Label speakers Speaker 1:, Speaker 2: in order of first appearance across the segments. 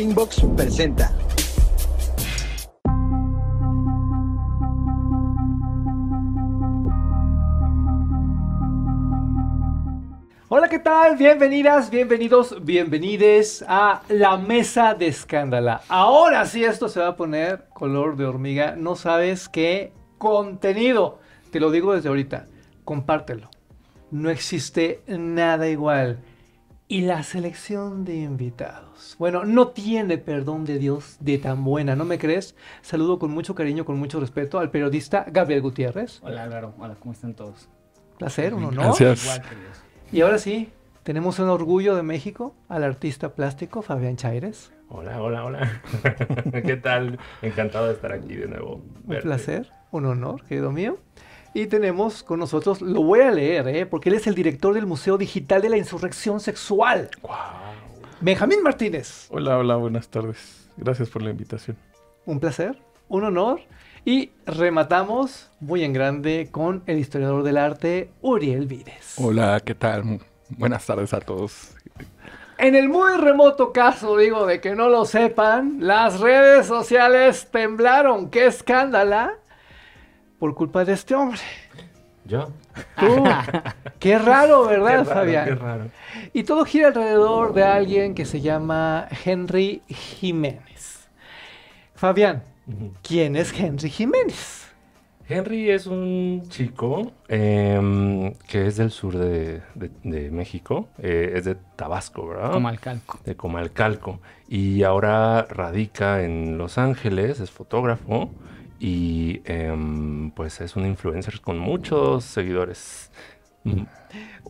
Speaker 1: Inbox presenta. Hola, ¿qué tal? Bienvenidas, bienvenidos, bienvenides a la mesa de escándala. Ahora sí esto se va a poner color de hormiga. No sabes qué contenido. Te lo digo desde ahorita. Compártelo. No existe nada igual y la selección de invitados. Bueno, no tiene perdón de Dios de tan buena, ¿no me crees? Saludo con mucho cariño, con mucho respeto al periodista Gabriel Gutiérrez.
Speaker 2: Hola Álvaro, hola, ¿cómo están todos? Placer, un honor. Gracias.
Speaker 1: Y ahora sí, tenemos un orgullo de México al artista plástico Fabián Chaires. Hola, hola, hola.
Speaker 3: ¿Qué tal? Encantado de estar aquí de nuevo.
Speaker 2: Un placer,
Speaker 1: un honor, querido mío. Y tenemos con nosotros, lo voy a leer, ¿eh? porque él es el director del Museo Digital de la Insurrección Sexual. Benjamín Martínez.
Speaker 4: Hola, hola, buenas tardes. Gracias por la invitación.
Speaker 1: Un placer, un honor. Y rematamos muy en grande con el historiador del arte, Uriel
Speaker 5: Vides. Hola, ¿qué tal? Buenas tardes a todos.
Speaker 1: En el muy remoto caso, digo, de que no lo sepan, las redes sociales temblaron. ¡Qué escándalo! por culpa de este hombre.
Speaker 3: ¿Yo? Tú. qué raro, ¿verdad, Fabián? Qué raro.
Speaker 1: Y todo gira alrededor de alguien que se llama Henry Jiménez. Fabián, ¿quién es Henry
Speaker 3: Jiménez? Henry es un chico em, que es del sur de, México, eh, es de Tabasco, ¿verdad? Comalcalco. De Comalcalco. Y ahora radica en Los Ángeles, es fotógrafo. Y em, pues es un influencer con muchos seguidores.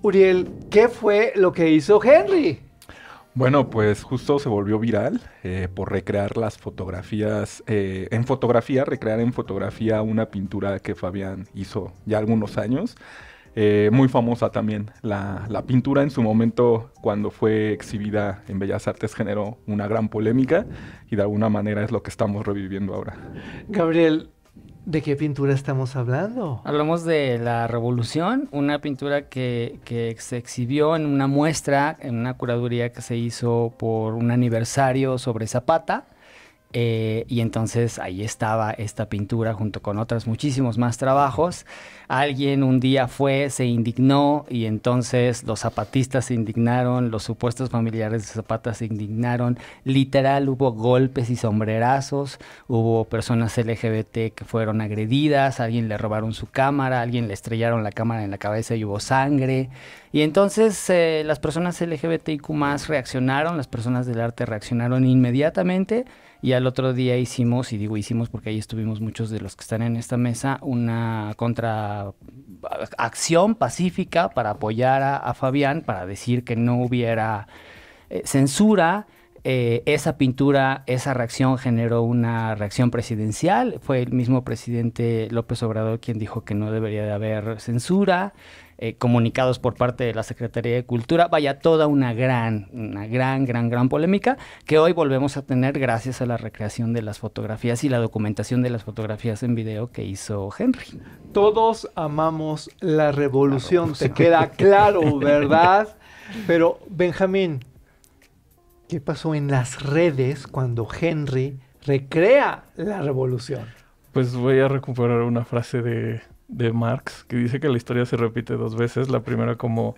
Speaker 1: Uriel, ¿qué fue lo que hizo Henry?
Speaker 3: Bueno, pues justo
Speaker 5: se volvió viral eh, por recrear las fotografías, eh, en fotografía, recrear en fotografía una pintura que Fabián hizo ya algunos años. Eh, muy famosa también. La, pintura en su momento, cuando fue exhibida en Bellas Artes, generó
Speaker 2: una gran polémica y de alguna manera es lo que estamos reviviendo ahora.
Speaker 1: Gabriel, ¿de qué pintura estamos hablando?
Speaker 2: Hablamos de La Revolución, una pintura que, que se exhibió en una muestra, en una curaduría que se hizo por un aniversario sobre Zapata eh, y entonces ahí estaba esta pintura junto con otros muchísimos más trabajos. Alguien un día fue, se indignó y entonces los zapatistas se indignaron, los supuestos familiares de Zapata se indignaron. Literal hubo golpes y sombrerazos, hubo personas LGBT que fueron agredidas, alguien le robaron su cámara, alguien le estrellaron la cámara en la cabeza y hubo sangre. Y entonces eh, las personas LGBTIQ más reaccionaron, las personas del arte reaccionaron inmediatamente y al otro día hicimos, y digo hicimos porque ahí estuvimos muchos de los que están en esta mesa, una contraacción pacífica para apoyar a, Fabián, para decir que no hubiera eh, censura. Eh, esa pintura, esa reacción generó una reacción presidencial. Fue el mismo presidente López Obrador quien dijo que no debería de haber censura. Eh, comunicados por parte de la Secretaría de Cultura. Vaya, toda una gran, una gran, gran, gran polémica que hoy volvemos a tener gracias a la recreación de las fotografías y la documentación de las fotografías en video que hizo Henry.
Speaker 1: Todos amamos la revolución, se queda claro, ¿verdad? Pero, Benjamín, ¿qué pasó en las redes cuando Henry recrea la revolución?
Speaker 4: Pues voy a recuperar una frase de, de Marx que dice que la historia se repite dos veces, la primera como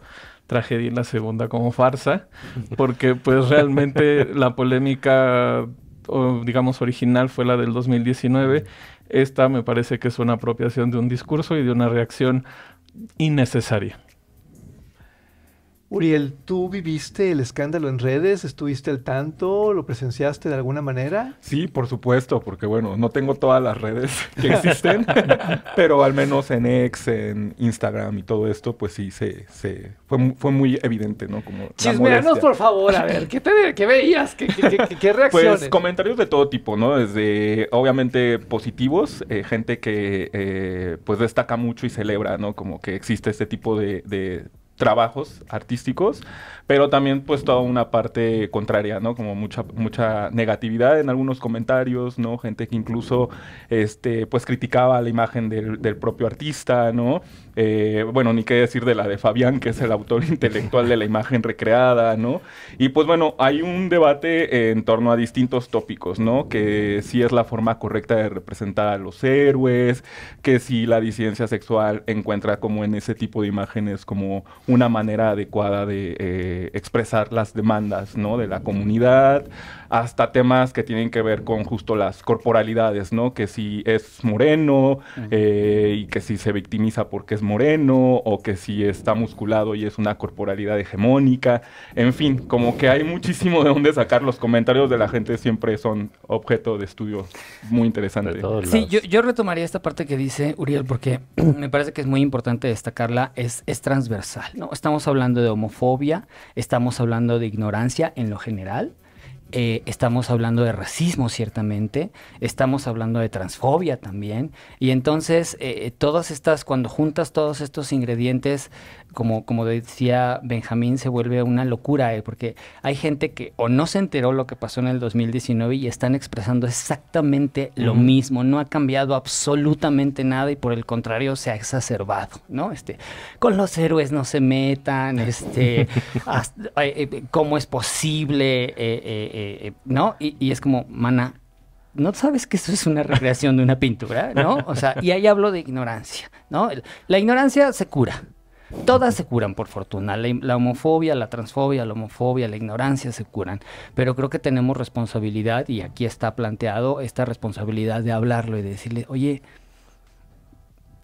Speaker 4: tragedia y la segunda como farsa, porque pues realmente la polémica, digamos, original fue la del 2019. Esta me parece que es una apropiación de un discurso y de una reacción innecesaria.
Speaker 5: Uriel, ¿tú viviste el
Speaker 1: escándalo en redes? ¿Estuviste al tanto?
Speaker 5: ¿Lo presenciaste de alguna manera? Sí, por supuesto, porque bueno, no tengo todas las redes que existen, pero al menos en X, en Instagram y todo esto, pues sí, se, fue, muy evidente, ¿no? Como por favor, a ver,
Speaker 1: ¿qué, qué veías? ¿Qué,
Speaker 3: reacciones? Pues
Speaker 5: comentarios de todo tipo, ¿no? Desde, obviamente, positivos, eh, gente que eh, pues destaca mucho y celebra, ¿no? Como que existe este tipo de trabajos artísticos, pero también pues toda una parte contraria, ¿no? Como mucha mucha negatividad en algunos comentarios, ¿no? Gente que incluso este pues criticaba la imagen del, propio artista, ¿no? Eh, bueno, ni qué decir de la de Fabián, que es el autor intelectual de la imagen recreada, ¿no? Y pues bueno, hay un debate en torno a distintos tópicos, ¿no? Que si es la forma correcta de representar a los héroes, que si la disidencia sexual encuentra como en ese tipo de imágenes como una manera adecuada de eh, expresar las demandas ¿no? de la comunidad, hasta temas que tienen que ver con justo las corporalidades, ¿no? que si es moreno eh, y que si se victimiza porque es moreno o que si está musculado y es una corporalidad hegemónica, en fin, como que hay muchísimo de dónde sacar los comentarios de la gente, siempre son objeto de estudio muy interesante. Sí,
Speaker 2: yo, retomaría esta parte que dice Uriel porque me parece que es muy importante destacarla, es, es transversal. No, estamos hablando de homofobia, estamos hablando de ignorancia en lo general, eh, estamos hablando de racismo ciertamente, estamos hablando de transfobia también, y entonces eh, todas estas, cuando juntas todos estos ingredientes, como, decía Benjamín, se vuelve una locura, eh, porque hay gente que o no se enteró lo que pasó en el 2019 y están expresando exactamente lo mismo, no ha cambiado absolutamente nada y por el contrario se ha exacerbado, ¿no? Este, con los héroes no se metan, este, eh, eh, ¿cómo es posible? ¿No? Y, es como, mana, no sabes que esto es una recreación de una pintura, ¿no? O sea, y ahí hablo de ignorancia, ¿no? La ignorancia se cura, Todas se curan, por fortuna. La, homofobia, la transfobia, la homofobia, la ignorancia se curan. Pero creo que tenemos responsabilidad, y aquí está planteado esta responsabilidad de hablarlo y de decirle, oye,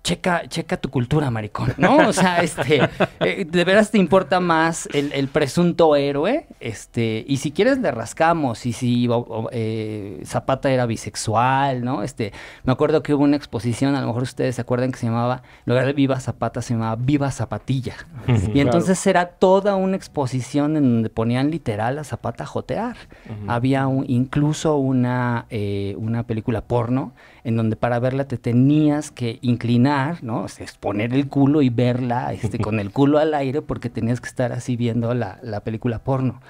Speaker 2: checa, checa tu cultura, maricón, ¿no? O sea, este, eh, de veras te importa más el, presunto héroe, este, y si quieres le rascamos, y si eh, Zapata era bisexual, ¿no? Este, me acuerdo que hubo una exposición, a lo mejor ustedes se acuerdan que se llamaba, en lugar de Viva Zapata, se llamaba Viva Zapatilla. y entonces era toda una exposición en donde ponían literal a Zapata a jotear. Había incluso una, eh, una película porno en donde para verla te tenías que inclinar, ¿no? O sea, exponer el culo y verla este, con el culo al aire porque tenías que estar así viendo la, la película porno.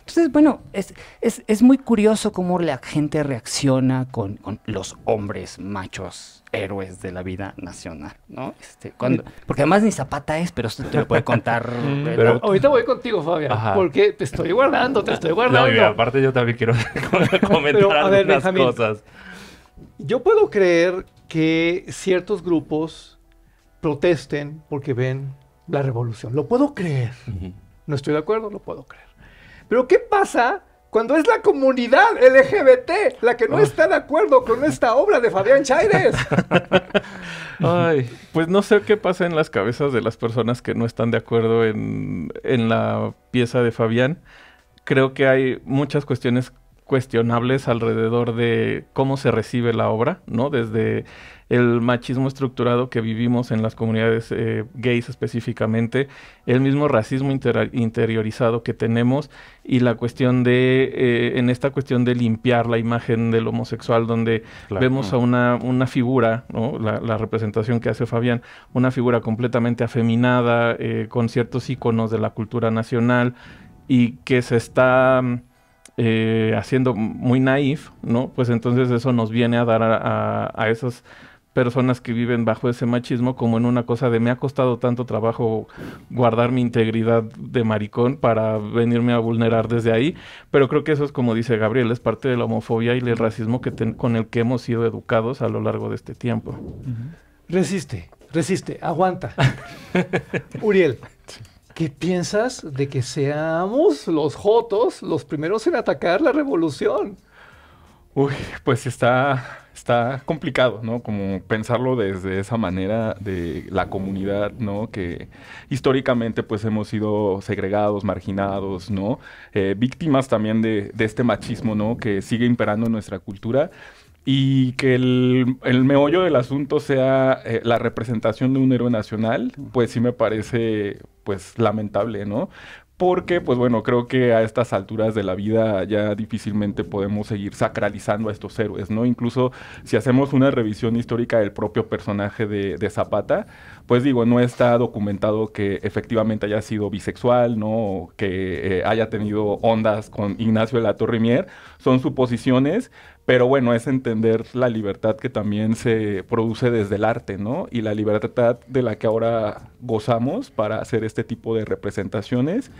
Speaker 2: Entonces, bueno, es, es, es, muy curioso cómo la gente reacciona con, los hombres machos héroes de la vida nacional, ¿no? Este, cuando, porque además ni Zapata es, pero esto te lo puede contar. Mm. ahorita voy contigo, Fabián, porque te estoy guardando, te estoy guardando. No, y aparte yo
Speaker 3: también quiero comentar cosas. Yo puedo creer
Speaker 1: que ciertos grupos protesten porque ven la revolución. Lo puedo creer. No estoy de acuerdo, lo puedo creer. Pero ¿qué pasa cuando es la comunidad LGBT la que no está de acuerdo con esta obra de Fabián Chaires?
Speaker 4: pues no sé qué pasa en las cabezas de las personas que no están de acuerdo en, en la pieza de Fabián. Creo que hay muchas cuestiones cuestionables alrededor de cómo se recibe la obra, ¿no? Desde el machismo estructurado que vivimos en las comunidades eh, gays específicamente, el mismo racismo interiorizado que tenemos y la cuestión de, eh, en esta cuestión de limpiar la imagen del homosexual, donde vemos a una, una figura, la, representación que hace Fabián, una figura completamente afeminada, eh, con ciertos iconos de la cultura nacional y que se está mm, eh, haciendo muy naif, ¿no? Pues entonces eso nos viene a dar a, esas personas que viven bajo ese machismo como en una cosa de me ha costado tanto trabajo guardar mi integridad de maricón para venirme a vulnerar desde ahí, pero creo que eso es como dice Gabriel, es parte de la homofobia y el racismo que con el que hemos sido educados a lo largo de este tiempo.
Speaker 1: Resiste, resiste, aguanta. Uriel. ¿Qué piensas de que seamos los jotos los primeros en atacar la revolución?
Speaker 5: Uy, pues está, está complicado, ¿no? Como pensarlo desde esa manera de la comunidad, ¿no? Que históricamente pues hemos sido segregados, marginados, ¿no? Eh, víctimas también de, de este machismo, ¿no? Que sigue imperando en nuestra cultura y que el, meollo del asunto sea eh, la representación de un héroe nacional, pues sí me parece pues lamentable, ¿no? Porque, pues bueno, creo que a estas alturas de la vida ya difícilmente podemos seguir sacralizando a estos héroes, ¿no? Incluso si hacemos una revisión histórica del propio personaje de, Zapata, pues digo, no está documentado que efectivamente haya sido bisexual, ¿no? que eh, haya tenido ondas con Ignacio de la Torrimier. Son suposiciones, pero bueno, es entender la libertad que también se produce desde el arte, ¿no? Y la libertad de la que ahora gozamos para hacer este tipo de representaciones.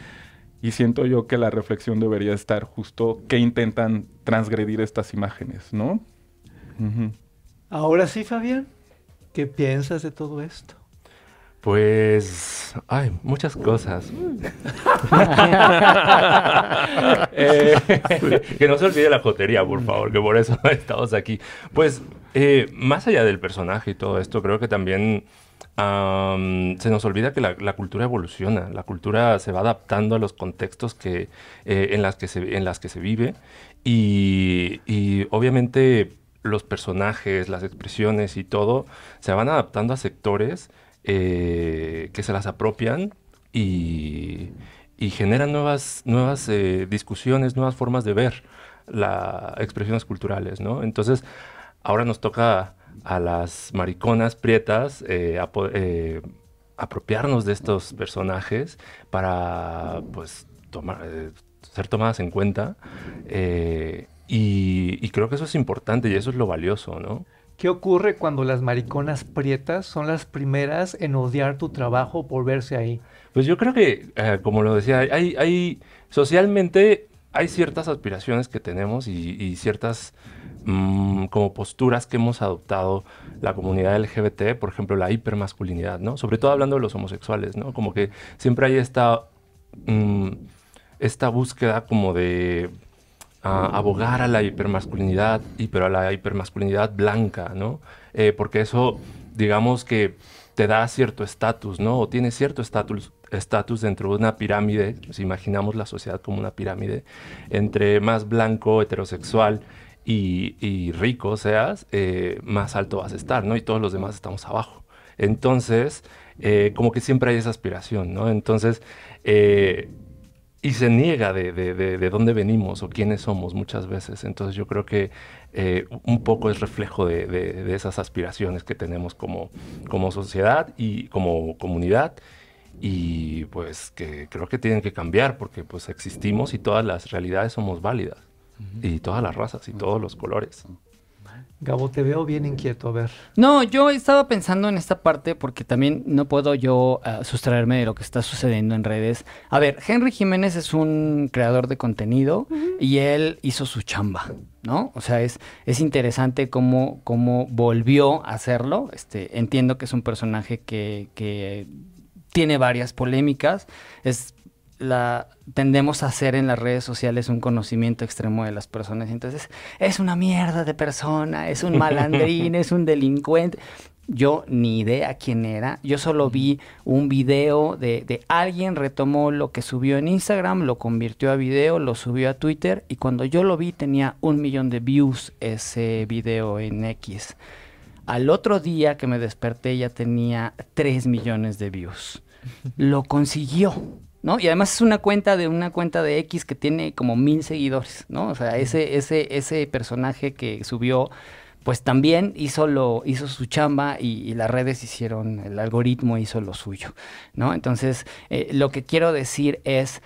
Speaker 5: Y siento yo que la reflexión debería estar justo que intentan transgredir estas imágenes, ¿no?
Speaker 1: Ahora sí, Fabián, ¿qué piensas de todo esto?
Speaker 3: Pues, hay muchas cosas. que no se olvide la jotería, por mm. favor, que por eso estamos aquí. Pues, eh, más allá del personaje y todo esto, creo que también se nos olvida que la, cultura evoluciona, la cultura se va adaptando a los contextos que, eh, en, las que se, en las que se vive y obviamente los personajes, las expresiones y todo se van adaptando a sectores eh, que se las apropian y, generan nuevas, nuevas eh, discusiones, nuevas formas de ver las expresiones culturales, ¿no? Entonces, ahora nos toca a las mariconas prietas eh, apropiarnos de estos personajes para, pues, tomar, ser tomadas en cuenta. Y, y, creo que eso es importante y eso es lo valioso, ¿no? ¿Qué ocurre cuando las
Speaker 1: mariconas prietas son las primeras en odiar tu trabajo por verse ahí?
Speaker 3: Pues yo creo que, eh, como lo decía, hay, socialmente hay ciertas aspiraciones que tenemos y, ciertas mm, como posturas que hemos adoptado la comunidad LGBT, por ejemplo, la hipermasculinidad, ¿no? Sobre todo hablando de los homosexuales, ¿no? Como que siempre hay esta, mm, esta búsqueda como de abogar a la hipermasculinidad, y, pero a la hipermasculinidad blanca, ¿no? Eh, porque eso, digamos que te da cierto estatus, ¿no? O tiene cierto estatus estatus dentro de una pirámide, si imaginamos la sociedad como una pirámide, entre más blanco, heterosexual y, y rico seas, eh, más alto vas a estar, ¿no? Y todos los demás estamos abajo. Entonces, eh, como que siempre hay esa aspiración, ¿no? Entonces, eh, y se niega de, dónde venimos o quiénes somos muchas veces. Entonces yo creo que eh, un poco es reflejo de, esas aspiraciones que tenemos como, como sociedad y como comunidad y pues que creo que tienen que cambiar porque pues existimos y todas las realidades somos válidas y todas las razas y todos los colores.
Speaker 1: Gabo, te veo bien inquieto, a ver.
Speaker 2: No, yo estaba pensando en esta parte porque también no puedo yo eh, sustraerme de lo que está sucediendo en redes. A ver, Henry Jiménez es un creador de contenido y él hizo su chamba, ¿no? O sea, es, es interesante cómo, cómo volvió a hacerlo. Este, entiendo que es un personaje que, que tiene varias polémicas. Es la, tendemos a hacer en las redes sociales un conocimiento extremo de las personas. Entonces, es una mierda de persona, es un malandrín, es un delincuente. Yo ni idea quién era. Yo solo vi un video de, de, alguien retomó lo que subió en Instagram, lo convirtió a video, lo subió a Twitter y cuando yo lo vi tenía un millón de views ese video en X. Al otro día que me desperté ya tenía 3 millones de views. Lo consiguió. ¿no? Y además es una cuenta de una cuenta de X que tiene como mil seguidores, ¿no? O sea, ese, ese, ese personaje que subió, pues también hizo, lo, hizo su chamba y, las redes hicieron, el algoritmo hizo lo suyo, ¿no? Entonces, eh, lo que quiero decir es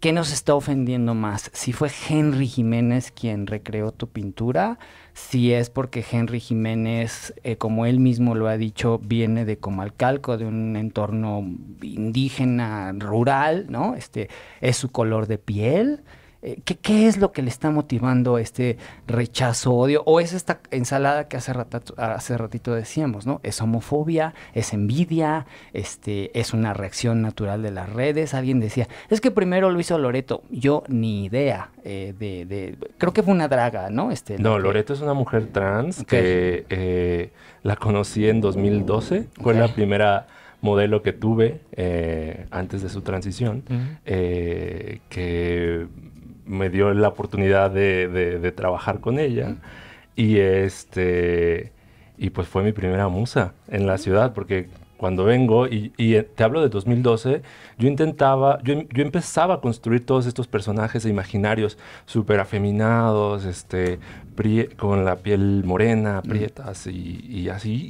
Speaker 2: ¿Qué nos está ofendiendo más? Si fue Henry Jiménez quien recreó tu pintura, si es porque Henry Jiménez, eh, como él mismo lo ha dicho, viene de Comalcalco, de un entorno indígena rural, ¿no? Este, es su color de piel, eh, ¿qué, es lo que le está motivando este rechazo, odio? ¿O es esta ensalada que hace, hace ratito decíamos, ¿no? Es homofobia, es envidia, este, es una reacción natural de las redes. Alguien decía, es que primero lo hizo Loreto, yo ni idea eh, de, Creo que fue una draga, ¿no? Este, no, Loreto
Speaker 3: es una mujer trans que eh, la conocí en 2012, fue la primera modelo que tuve antes de su transición, que me dio la oportunidad de, trabajar con ella. Y este y pues fue mi primera musa en la ciudad, porque cuando vengo, y, eh, te hablo de 2012, yo intentaba, yo, empezaba a construir todos estos personajes imaginarios, súper afeminados, este, con la piel morena, prietas y, así,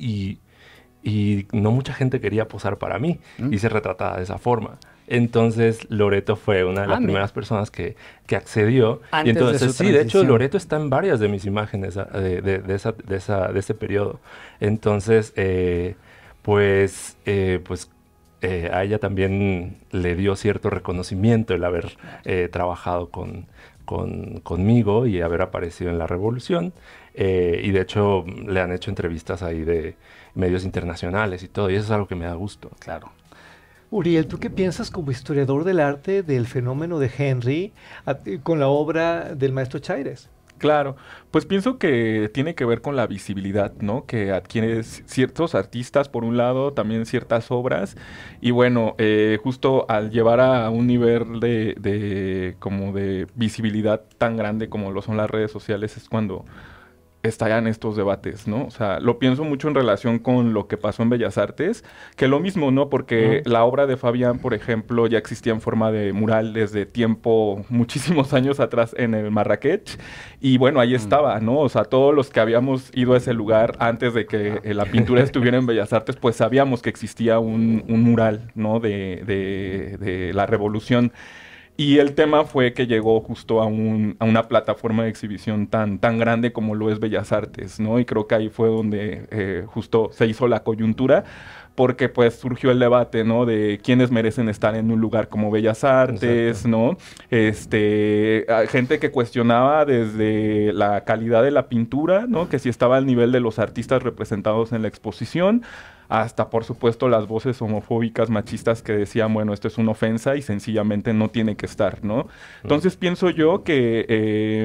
Speaker 3: y, y, no mucha gente quería posar para mí, y se retrataba de esa forma. Entonces Loreto fue una de las ah, primeras personas que, accedió. Antes y entonces, de sí, de hecho, Loreto está en varias de mis imágenes ah, de, ese periodo. Entonces, eh, pues, eh, pues eh, a ella también le dio cierto reconocimiento el haber trabajado conmigo y haber aparecido en la revolución. y de hecho, le han hecho entrevistas ahí de medios internacionales y todo, y eso es algo que me da gusto. Claro.
Speaker 1: Uriel, ¿tú qué piensas como historiador del arte del fenómeno de Henry eh, con la obra del maestro Chaires?
Speaker 5: Claro, pues pienso que tiene que ver con la visibilidad, ¿no? Que adquiere ciertos artistas, por un lado, también ciertas obras, y bueno, eh, justo al llevar a un nivel de, de, como de visibilidad tan grande como lo son las redes sociales, es cuando estallan estos debates, ¿no? O sea, lo pienso mucho en relación con lo que pasó en Bellas Artes, que lo mismo, ¿no? Porque la obra de Fabián, por ejemplo, ya existía en forma de mural desde tiempo, muchísimos años atrás en el Marrakech, y bueno, ahí estaba, ¿no? O sea, todos los que habíamos ido a ese lugar antes de que ah. eh, la pintura estuviera en Bellas Artes, pues sabíamos que existía un, mural, ¿no? de la revolución. Y el tema fue que llegó justo a, un, una plataforma de exhibición tan, tan grande como lo es Bellas Artes, ¿no? Y creo que ahí fue donde eh, justo se hizo la coyuntura, porque pues surgió el debate, ¿no? De quiénes merecen estar en un lugar como Bellas Artes, ¿no? Este, gente que cuestionaba desde la calidad de la pintura, ¿no? Que si estaba al nivel de los artistas representados en la exposición, hasta por supuesto las voces homofóbicas, machistas que decían, bueno, esto es una ofensa y sencillamente no tiene que estar, ¿no? Mm. Entonces pienso yo que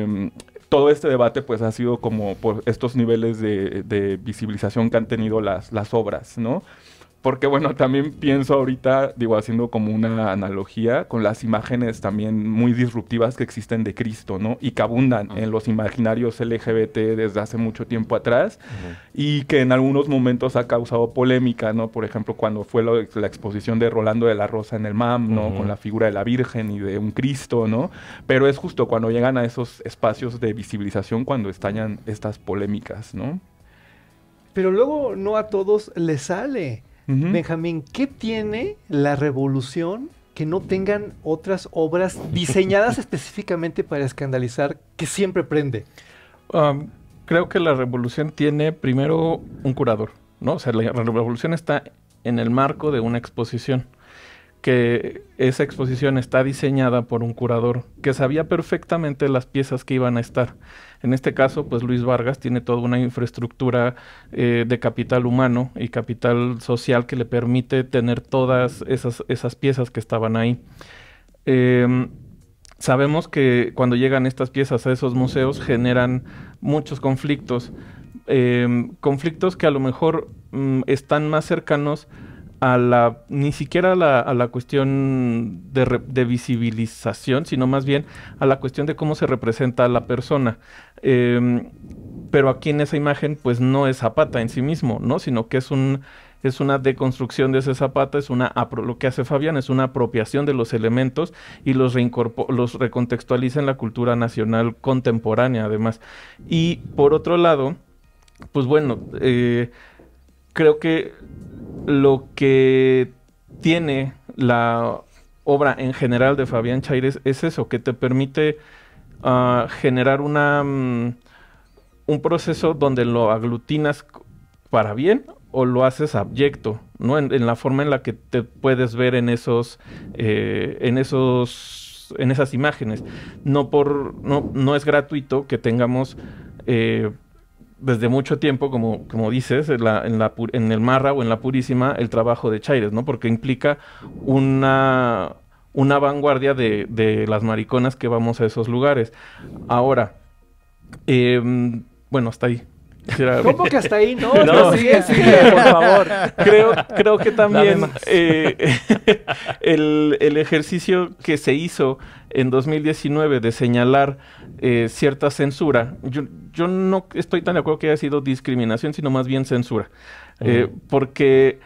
Speaker 5: em, todo este debate pues ha sido como por estos niveles de, visibilización que han tenido las, las obras, ¿no? Porque bueno, también pienso ahorita, digo, haciendo como una analogía con las imágenes también muy disruptivas que existen de Cristo, ¿no? Y que abundan en los imaginarios LGBT desde hace mucho tiempo atrás y que en algunos momentos ha causado polémica, ¿no? Por ejemplo, cuando fue la exposición de Rolando de la Rosa en el MAM, ¿no? Con la figura de la Virgen y de un Cristo, ¿no? Pero es justo cuando llegan a esos espacios de visibilización cuando estallan estas polémicas, ¿no?
Speaker 1: Pero luego no a todos les sale. Benjamín, ¿qué tiene
Speaker 5: la revolución que
Speaker 1: no tengan otras obras diseñadas específicamente para escandalizar que siempre prende? creo que la revolución tiene primero un curador, ¿no?
Speaker 4: O sea, la revolución está en el marco de una exposición que esa exposición está diseñada por un curador que sabía perfectamente las piezas que iban a estar. En este caso, pues Luis Vargas tiene toda una infraestructura eh, de capital humano y capital social que le permite tener todas esas, esas piezas que estaban ahí. Em, sabemos que cuando llegan estas piezas a esos museos generan muchos conflictos, em, conflictos que a lo mejor mm, están más cercanos a la, ni siquiera a la, cuestión de, visibilización, sino más bien a la cuestión de cómo se representa a la persona. Em, pero aquí en esa imagen, pues no es Zapata en sí mismo, ¿no? Sino que es un es una deconstrucción de ese zapata, es una lo que hace Fabián es una apropiación de los elementos y los, recontextualiza en la cultura nacional contemporánea además. Y por otro lado, pues bueno, eh, creo que lo que tiene la obra en general de Fabián Chaires es eso, que te permite ah, generar una, mm, un proceso donde lo aglutinas para bien o lo haces abyecto, ¿no? En, la forma en la que te puedes ver en esos, eh, en esos, en esas imágenes. No por, no, es gratuito que tengamos eh, desde mucho tiempo, como, como dices, en, la, en, el Marra o en la Purísima, el trabajo de Chaires, ¿no? Porque implica una, una vanguardia de, de, las mariconas que vamos a esos lugares. Ahora, em, bueno, hasta ahí. ¿Cómo que hasta ahí? No, no, sigue, sigue, por favor. Creo, que también eh, el, el ejercicio que se hizo en 2019 de señalar eh, cierta censura. Yo, no estoy tan de acuerdo que haya sido discriminación, sino más bien censura. Eh, porque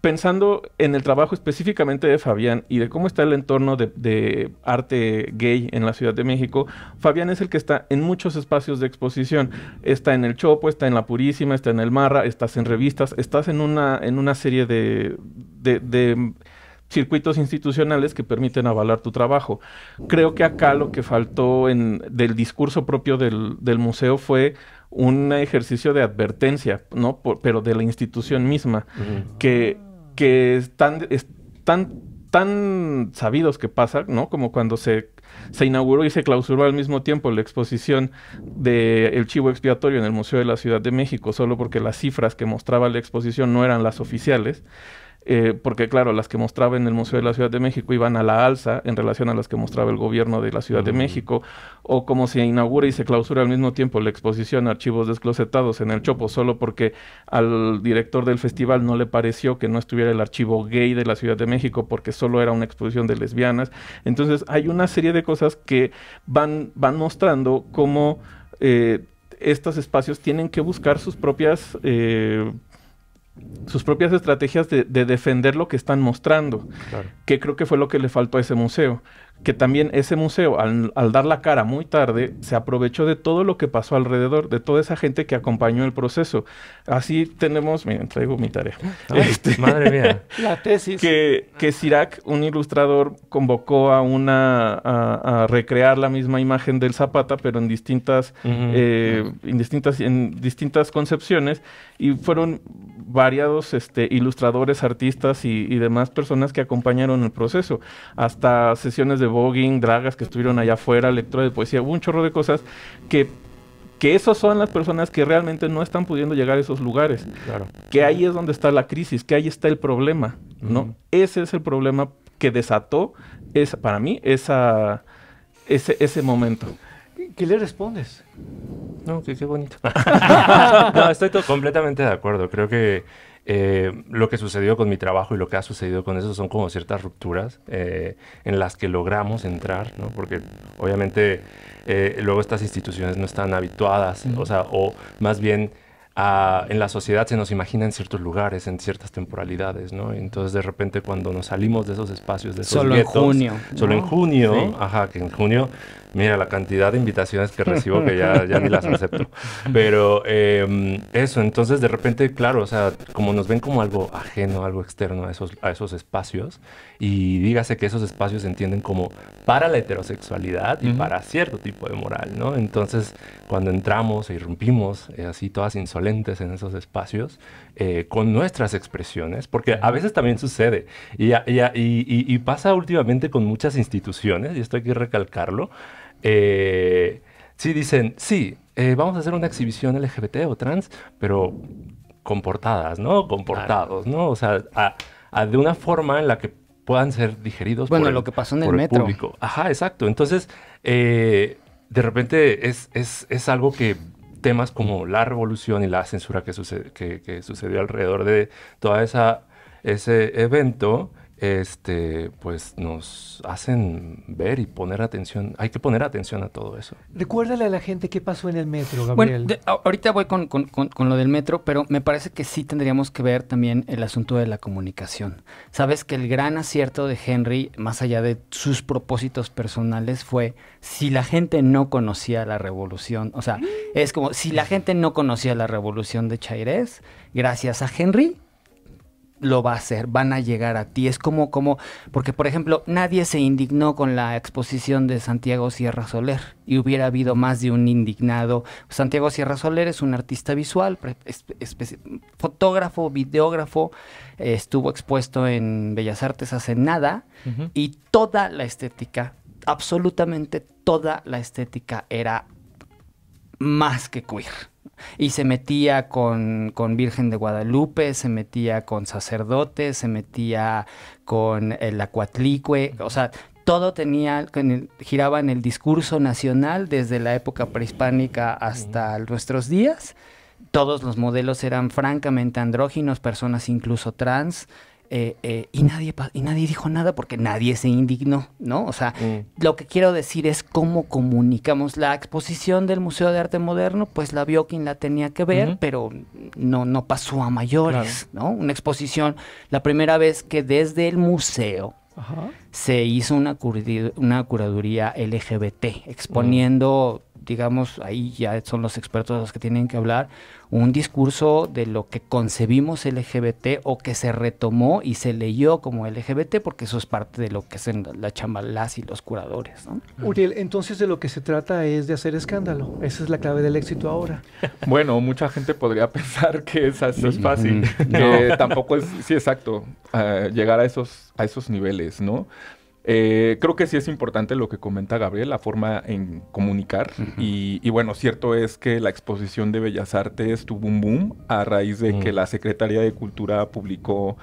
Speaker 4: pensando en el trabajo específicamente de Fabián y de cómo está el entorno de, arte gay en la Ciudad de México, Fabián es el que está en muchos espacios de exposición. Está en el Chopo, está en La Purísima, está en el Marra, estás en revistas, estás en una, en una serie de circuitos institucionales que permiten avalar tu trabajo. Creo que acá lo que faltó en, del discurso propio del, museo fue un ejercicio de advertencia, ¿no? pero de la institución misma, que, que están, tan sabidos que pasa, ¿no? Como cuando se, se inauguró y se clausuró al mismo tiempo la exposición del el chivo expiatorio en el Museo de la Ciudad de México, solo porque las cifras que mostraba la exposición no eran las oficiales. Eh, porque claro, las que mostraba en el Museo de la Ciudad de México iban a la alza en relación a las que mostraba el gobierno de la Ciudad de México, o como se inaugura y se clausura al mismo tiempo la exposición Archivos Desclosetados en el Chopo, solo porque al director del festival no le pareció que no estuviera el archivo gay de la Ciudad de México porque solo era una exposición de lesbianas. Entonces hay una serie de cosas que van, van mostrando cómo... Eh, estos espacios tienen que buscar sus propias eh, sus propias estrategias de, defender lo que están mostrando, que creo que fue lo que le faltó a ese museo, que también ese museo al, dar la cara muy tarde se aprovechó de todo lo que pasó alrededor, de toda esa gente que acompañó el proceso. Así tenemos, miren, traigo mi tarea. Este, madre mía, la tesis. Que, Sirac, un ilustrador, convocó a una a, recrear la misma imagen del Zapata, pero en distintas, eh, en distintas, en distintas concepciones, y fueron variados este, ilustradores, artistas y, demás personas que acompañaron el proceso, hasta sesiones de voguing, dragas que estuvieron allá afuera, lectura de poesía, un chorro de cosas que que esas son las personas que realmente no están pudiendo llegar a esos lugares. Claro. Que ahí es donde está la crisis, que ahí está el problema, ¿no? Ese es el problema que desató, para mí, esa, ese, ese momento.
Speaker 1: ¿qué le respondes?
Speaker 3: No, qué bonito. no, estoy completamente de acuerdo. Creo que eh, lo que sucedió con mi trabajo y lo que ha sucedido con eso son como ciertas rupturas eh, en las que logramos entrar, ¿no? Porque obviamente eh, luego estas instituciones no están habituadas, o sea, o más bien ah, en la sociedad se nos imagina en ciertos lugares, en ciertas temporalidades, ¿no? Entonces de repente cuando nos salimos de esos espacios, de esos solo en junio, solo en junio, ajá, que en junio Mira, la cantidad de invitaciones que recibo que ya, ya ni las acepto. Pero em, eso, entonces de repente, claro, o sea, como nos ven como algo ajeno, algo externo a esos, a esos espacios, y dígase que esos espacios se entienden como para la heterosexualidad y para cierto tipo de moral, ¿no? Entonces, cuando entramos e irrumpimos, eh, así todas insolentes en esos espacios, eh, con nuestras expresiones, porque a veces también sucede, y, y, y, y pasa últimamente con muchas instituciones, y esto hay que recalcarlo, eh, sí dicen, sí, eh, vamos a hacer una exhibición LGBT o trans, pero comportadas, ¿no? Comportados, ¿no? O sea, de una forma en la que puedan ser digeridos bueno, por el, lo que pasó en el, metro. público. Ajá, exacto. Entonces, eh, de repente es, es, algo que temas como la revolución y la censura que, que sucedió alrededor de todo ese evento, este, pues nos
Speaker 2: hacen ver y poner atención. Hay que poner atención a todo eso.
Speaker 1: Recuérdale a la gente qué pasó en el metro, Gabriel.
Speaker 2: Bueno, ahorita voy con, lo del metro, pero me parece que sí tendríamos que ver también el asunto de la comunicación. Sabes que el gran acierto de Henry, más allá de sus propósitos personales, fue si la gente no conocía la revolución, o sea, es como si la gente no conocía la revolución de Chairés, gracias a Henry lo va a hacer, van a llegar a ti. Es como, como, porque por ejemplo, nadie se indignó con la exposición de Santiago Sierra Soler y hubiera habido más de un indignado. Santiago Sierra Soler es un artista visual, fotógrafo, videógrafo, estuvo expuesto en Bellas Artes hace nada y toda la estética, absolutamente toda la estética era más que queer y se metía con, Virgen de Guadalupe, se metía con sacerdotes, se metía con el acuatlicue, o sea, todo tenía, giraba en el discurso nacional desde la época prehispánica hasta nuestros días. Todos los modelos eran francamente andróginos, personas incluso trans, eh, eh, y, nadie, y nadie dijo nada porque nadie se indignó, ¿no? O sea, mm. lo que quiero decir es cómo comunicamos. La exposición del Museo de Arte Moderno, pues la vio quien la tenía que ver, pero no, no pasó a mayores, ¿no? Una exposición, la primera vez que desde el museo se hizo una, curaduría, una curaduría LGBT, exponiendo digamos, ahí ya son los expertos los que tienen que hablar, un discurso de lo que concebimos LGBT o que se retomó y se leyó como LGBT, porque eso es parte de lo que hacen la chamba y los curadores. ¿no?
Speaker 1: Uriel, entonces de lo que se trata es de hacer escándalo. Esa es la clave del éxito ahora.
Speaker 5: Bueno, mucha gente podría pensar que es así, es fácil. que tampoco es, sí, exacto, llegar a esos, a esos niveles, ¿no? Eh, creo que sí es importante lo que comenta Gabriel, la forma en comunicar. y, bueno, cierto es que la exposición de Bellas Artes tuvo un boom a raíz de que mm. la Secretaría de Cultura publicó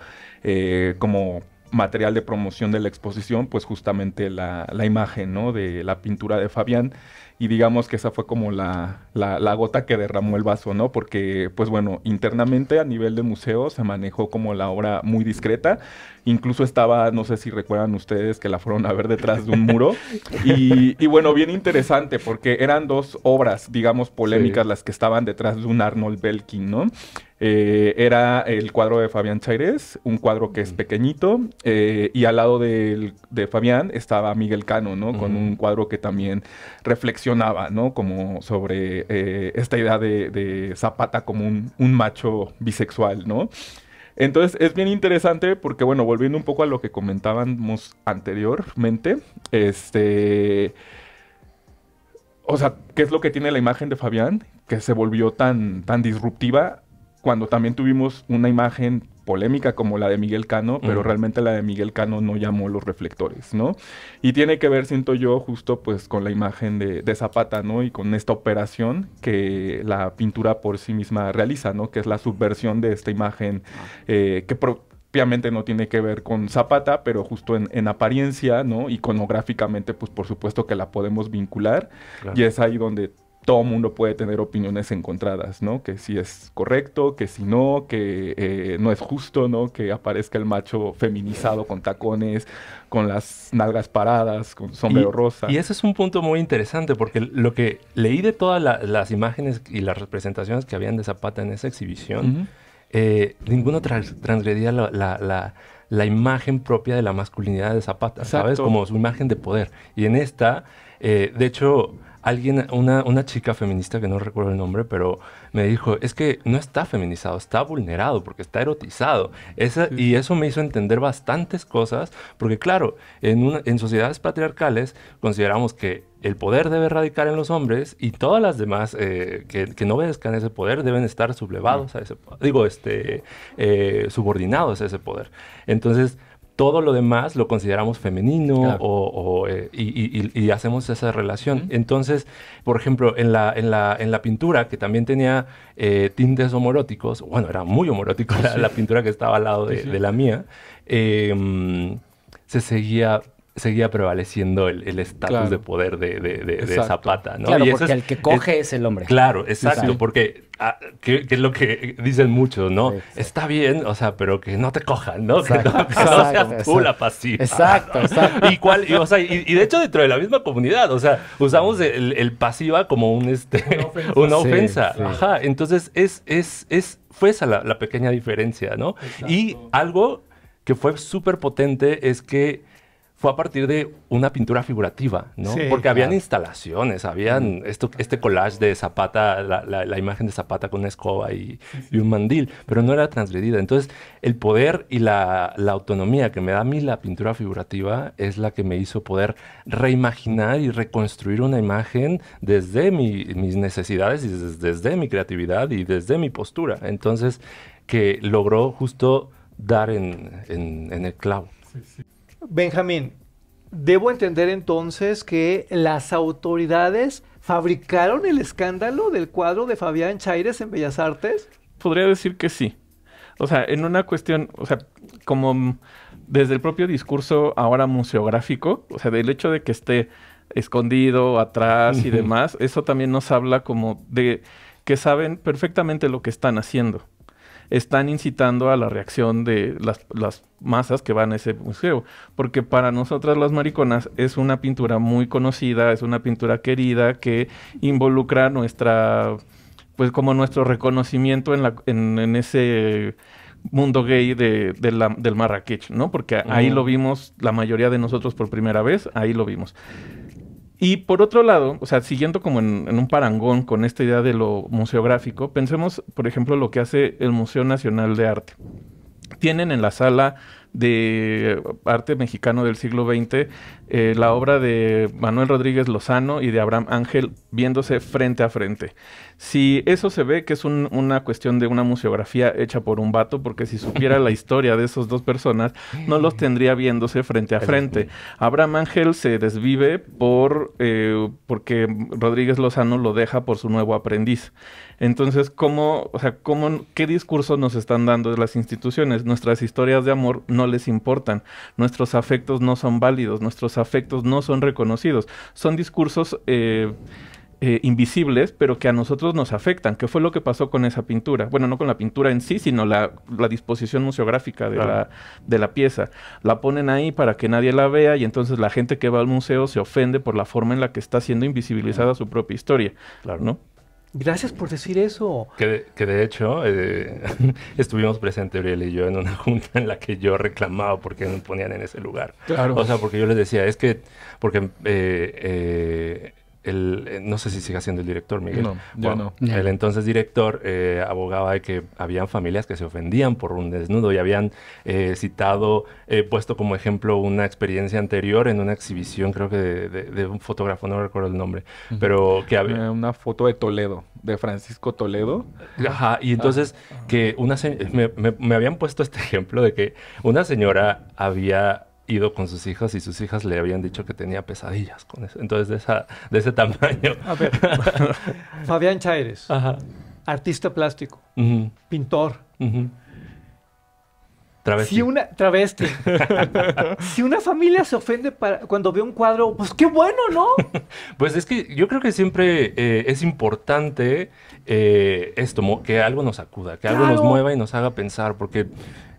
Speaker 5: eh, como material de promoción de la exposición, pues justamente la, la imagen de la pintura de Fabián y digamos que esa fue como la, gota que derramó el vaso, ¿no? Porque, pues bueno, internamente a nivel de museo se manejó como la obra muy discreta, incluso estaba, no sé si recuerdan ustedes que la fueron a ver detrás de un muro, y, bueno, bien interesante porque eran dos obras, digamos, polémicas las que estaban detrás de un Arnold Belkin, ¿no? Eh, era el cuadro de Fabián Chaires, un cuadro que es pequeñito, eh, y al lado de, Fabián estaba Miguel Cano, ¿no? Con un cuadro que también reflexionaba, ¿no? Como sobre eh, esta idea de, Zapata como un, macho bisexual, ¿no? Entonces es bien interesante porque, bueno, volviendo un poco a lo que comentábamos anteriormente, este... O sea, ¿qué es lo que tiene la imagen de Fabián que se volvió tan, tan disruptiva cuando también tuvimos una imagen polémica como la de Miguel Cano, pero realmente la de Miguel Cano no llamó los reflectores, ¿no? Y tiene que ver, siento yo, justo pues con la imagen de, de, Zapata, ¿no? Y con esta operación que la pintura por sí misma realiza, ¿no? Que es la subversión de esta imagen ah. eh, que propiamente no tiene que ver con Zapata, pero justo en, en, apariencia, ¿no? Iconográficamente, pues por supuesto que la podemos vincular. Y es ahí donde todo mundo puede tener opiniones encontradas, ¿no? Que si es correcto, que si no, que eh, no es justo, ¿no? Que aparezca el macho feminizado con tacones, con las nalgas paradas, con
Speaker 3: sombrero rosa. Y ese es un punto muy interesante porque lo que leí de todas las imágenes y las representaciones que habían de Zapata en esa exhibición, eh, ninguno transgredía la, imagen propia de la masculinidad de Zapata, ¿sabes? Como su imagen de poder. Y en esta, eh, de hecho, alguien, una, chica feminista que no recuerdo el nombre, pero me dijo, es que no está feminizado, está vulnerado porque está erotizado. Y eso me hizo entender bastantes cosas, porque claro, en, en sociedades patriarcales consideramos que el poder debe radicar en los hombres y todas las demás eh, que, que, no obedezcan ese poder deben estar sublevados a ese poder, digo, este, eh, subordinados a ese poder. Entonces, todo lo demás lo consideramos femenino eh, y, hacemos esa relación. Entonces, por ejemplo, en la, la, en la pintura, que también tenía eh, tintes homoróticos, bueno, era muy homorótico la, pintura que estaba al lado de, la mía, eh, se seguía seguía prevaleciendo el, estatus de poder de, Zapata, ¿no? Claro, y porque el que coge
Speaker 2: es, el hombre. Claro, exacto,
Speaker 3: porque ah, es lo que dicen muchos, ¿no? Está bien, o sea, pero que no te cojan, ¿no? Que no, seas tú la pasiva. Exacto, exacto. Y, de hecho dentro de la misma comunidad, o sea, usamos el, pasiva como un este, una ofensa. Ajá, entonces es, es, fue esa la, la pequeña diferencia, ¿no? Y algo que fue súper potente es que fue a partir de una pintura figurativa, ¿no? Porque habían instalaciones, habían esto, este collage de Zapata, la, imagen de Zapata con una escoba y, un mandil, pero no era transgredida. Entonces, el poder y la, autonomía que me da a mí la pintura figurativa es la que me hizo poder reimaginar y reconstruir una imagen desde mis necesidades y desde, mi creatividad y desde mi postura. Entonces, que logró justo dar en, en el clavo. Sí, sí.
Speaker 1: Benjamín, debo entender entonces que las autoridades fabricaron el escándalo del cuadro de Fabián Chaires en Bellas Artes.
Speaker 4: Podría decir que sí. O sea, en una cuestión, o sea, como desde el propio discurso ahora museográfico, o sea, del hecho de que esté escondido, atrás y demás, eso también nos habla como de que saben perfectamente lo que están haciendo están incitando a la reacción de las, masas que van a ese museo. Porque para nosotras las mariconas es una pintura muy conocida, es una pintura querida que involucra nuestra, pues como nuestro reconocimiento en, ese mundo gay de, del Marrakech, ¿no? Porque ahí lo vimos la mayoría de nosotros por primera vez, ahí lo vimos. Y por otro lado, o sea, siguiendo como en, un parangón con esta idea de lo museográfico, pensemos, por ejemplo, lo que hace el Museo Nacional de Arte. Tienen en la sala de arte mexicano del siglo XX eh, la obra de Manuel Rodríguez Lozano y de Abraham Ángel viéndose frente a frente. Si eso se ve que es una cuestión de una museografía hecha por un vato, porque si supiera la historia de esas dos personas, no los tendría viéndose frente a frente. Abraham Ángel se desvive por eh, porque Rodríguez Lozano lo deja por su nuevo aprendiz. Entonces, ¿cómo, o sea, cómo, qué discurso nos están dando las instituciones? Nuestras historias de amor no les importan, nuestros afectos no son válidos, nuestros afectos no son reconocidos, son discursos eh, eh, invisibles, pero que a nosotros nos afectan. ¿Qué fue lo que pasó con esa pintura? Bueno, no con la pintura en sí, sino la, disposición museográfica de, la, pieza. La ponen ahí para que nadie la vea y entonces la gente que va al museo se ofende por la forma en la que está siendo invisibilizada su propia historia. Claro. ¿no?
Speaker 1: Gracias por decir eso.
Speaker 3: Que de, hecho eh, estuvimos presentes Uriel y yo en una junta en la que yo reclamaba porque me ponían en ese lugar. Claro. O sea, porque yo les decía, es que, porque eh, eh, no sé si sigue siendo el director, Miguel. bueno, El entonces director eh, abogaba de que habían familias que se ofendían por un desnudo y habían eh, citado, puesto como ejemplo una experiencia anterior en una exhibición, creo que de, un fotógrafo, no recuerdo el nombre, pero que había... una foto de Toledo, de Francisco Toledo. Ajá, y entonces ah. que una me habían puesto este ejemplo de que una señora había ido con sus hijas y sus hijas le habían dicho que tenía pesadillas con eso. Entonces, de, esa, de ese tamaño. A ver, Fabián Chaires, artista plástico, pintor. Travesti. Si
Speaker 1: una, travesti. si una familia se ofende para, cuando ve un cuadro, pues qué bueno, ¿no?
Speaker 3: pues es que yo creo que siempre eh, es importante eh, esto, que algo nos acuda, que algo nos mueva y nos haga pensar, porque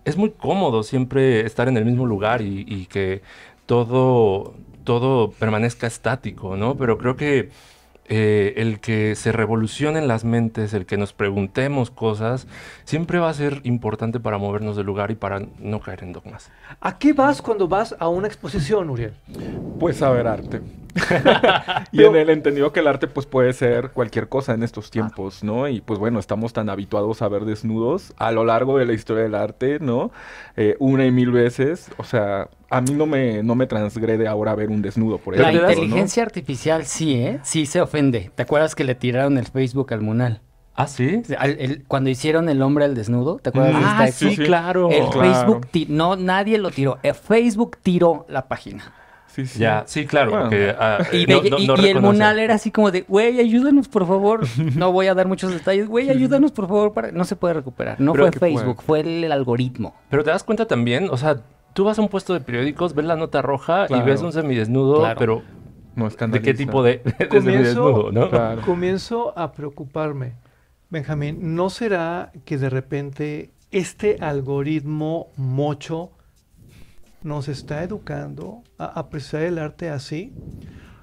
Speaker 3: es muy cómodo siempre estar en el mismo lugar y, que todo, todo permanezca estático, ¿no? Pero creo que eh, el que se revolucionen las mentes, el que nos preguntemos cosas, siempre va a ser importante para movernos del lugar y para no caer en dogmas. ¿A qué vas cuando vas a una
Speaker 1: exposición, Uriel?
Speaker 5: Pues a ver arte. y en él entendió que el arte pues puede ser cualquier cosa en estos tiempos, ¿no? Y pues bueno, estamos tan habituados a ver desnudos a lo largo de la historia del arte, ¿no? Eh, una y mil veces, o sea, a mí no me, no me transgrede ahora ver un desnudo, por ejemplo. La inteligencia
Speaker 2: artificial sí, ¿eh? Sí se ofende. ¿Te acuerdas que le tiraron el Facebook al Munal? Ah, sí. cuando hicieron el hombre al desnudo, ¿te acuerdas mm, ah, de Sí, claro. El Facebook, no, nadie lo tiró. El eh, Facebook tiró la página. Sí, sí. Ya, sí,
Speaker 3: claro. Ah, eh, y, el Monal
Speaker 2: era así como de, güey, ayúdanos por favor. No voy a dar muchos detalles. Güey, ayúdanos por favor. Para... No se puede recuperar. No fue Facebook, fue el, algoritmo.
Speaker 3: Pero te das cuenta también, o sea, tú vas a un puesto de periódicos, ves la nota roja y ves un semidesnudo, pero ¿de qué tipo de, semidesnudo?
Speaker 1: Comienzo a preocuparme. Benjamín, ¿no será que de repente este algoritmo mocho nos está educando a apreciar el arte así?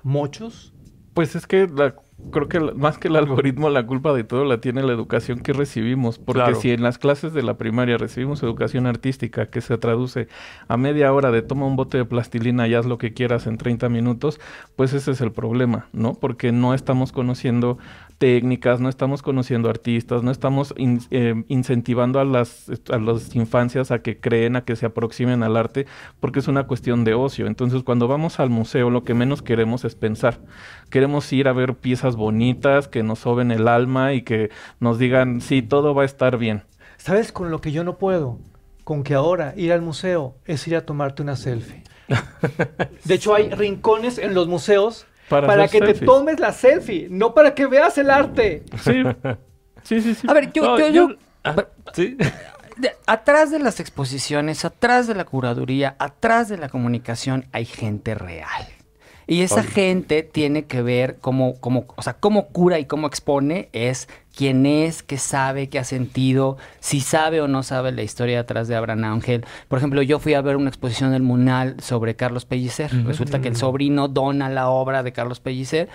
Speaker 1: Muchos.
Speaker 4: Pues es que la, creo que más que el algoritmo, la culpa de todo la tiene la educación que recibimos. Porque si en las clases de la primaria recibimos educación artística que se traduce a media hora de toma un bote de plastilina y haz lo que quieras en 30 minutos, pues ese es el problema, ¿no? Porque no estamos conociendo técnicas, no estamos conociendo artistas, no estamos eh, incentivando a las, a las infancias a que creen, a que se aproximen al arte, porque es una cuestión de ocio. Entonces, cuando vamos al museo, lo que menos queremos es pensar. Queremos ir a ver piezas bonitas que nos soben el alma y que nos digan, sí, todo va a estar bien.
Speaker 1: ¿Sabes con lo que yo no puedo? Con que ahora ir al museo es ir a tomarte una selfie. De hecho, hay rincones en los museos para, que te tomes la selfie, no para que veas el arte.
Speaker 2: Sí, sí, sí. A ver, yo... Ah, ¿sí? atrás de las exposiciones, atrás de la curaduría, atrás de la comunicación, hay gente real. Y esa gente tiene que ver cómo, sea, cómo cura y cómo expone es quién es, qué sabe, qué ha sentido, si sabe o no sabe la historia detrás de Abraham Ángel. Por ejemplo, yo fui a ver una exposición del Munal sobre Carlos Pellicer. Resulta que el mm. sobrino dona la obra de Carlos Pellicer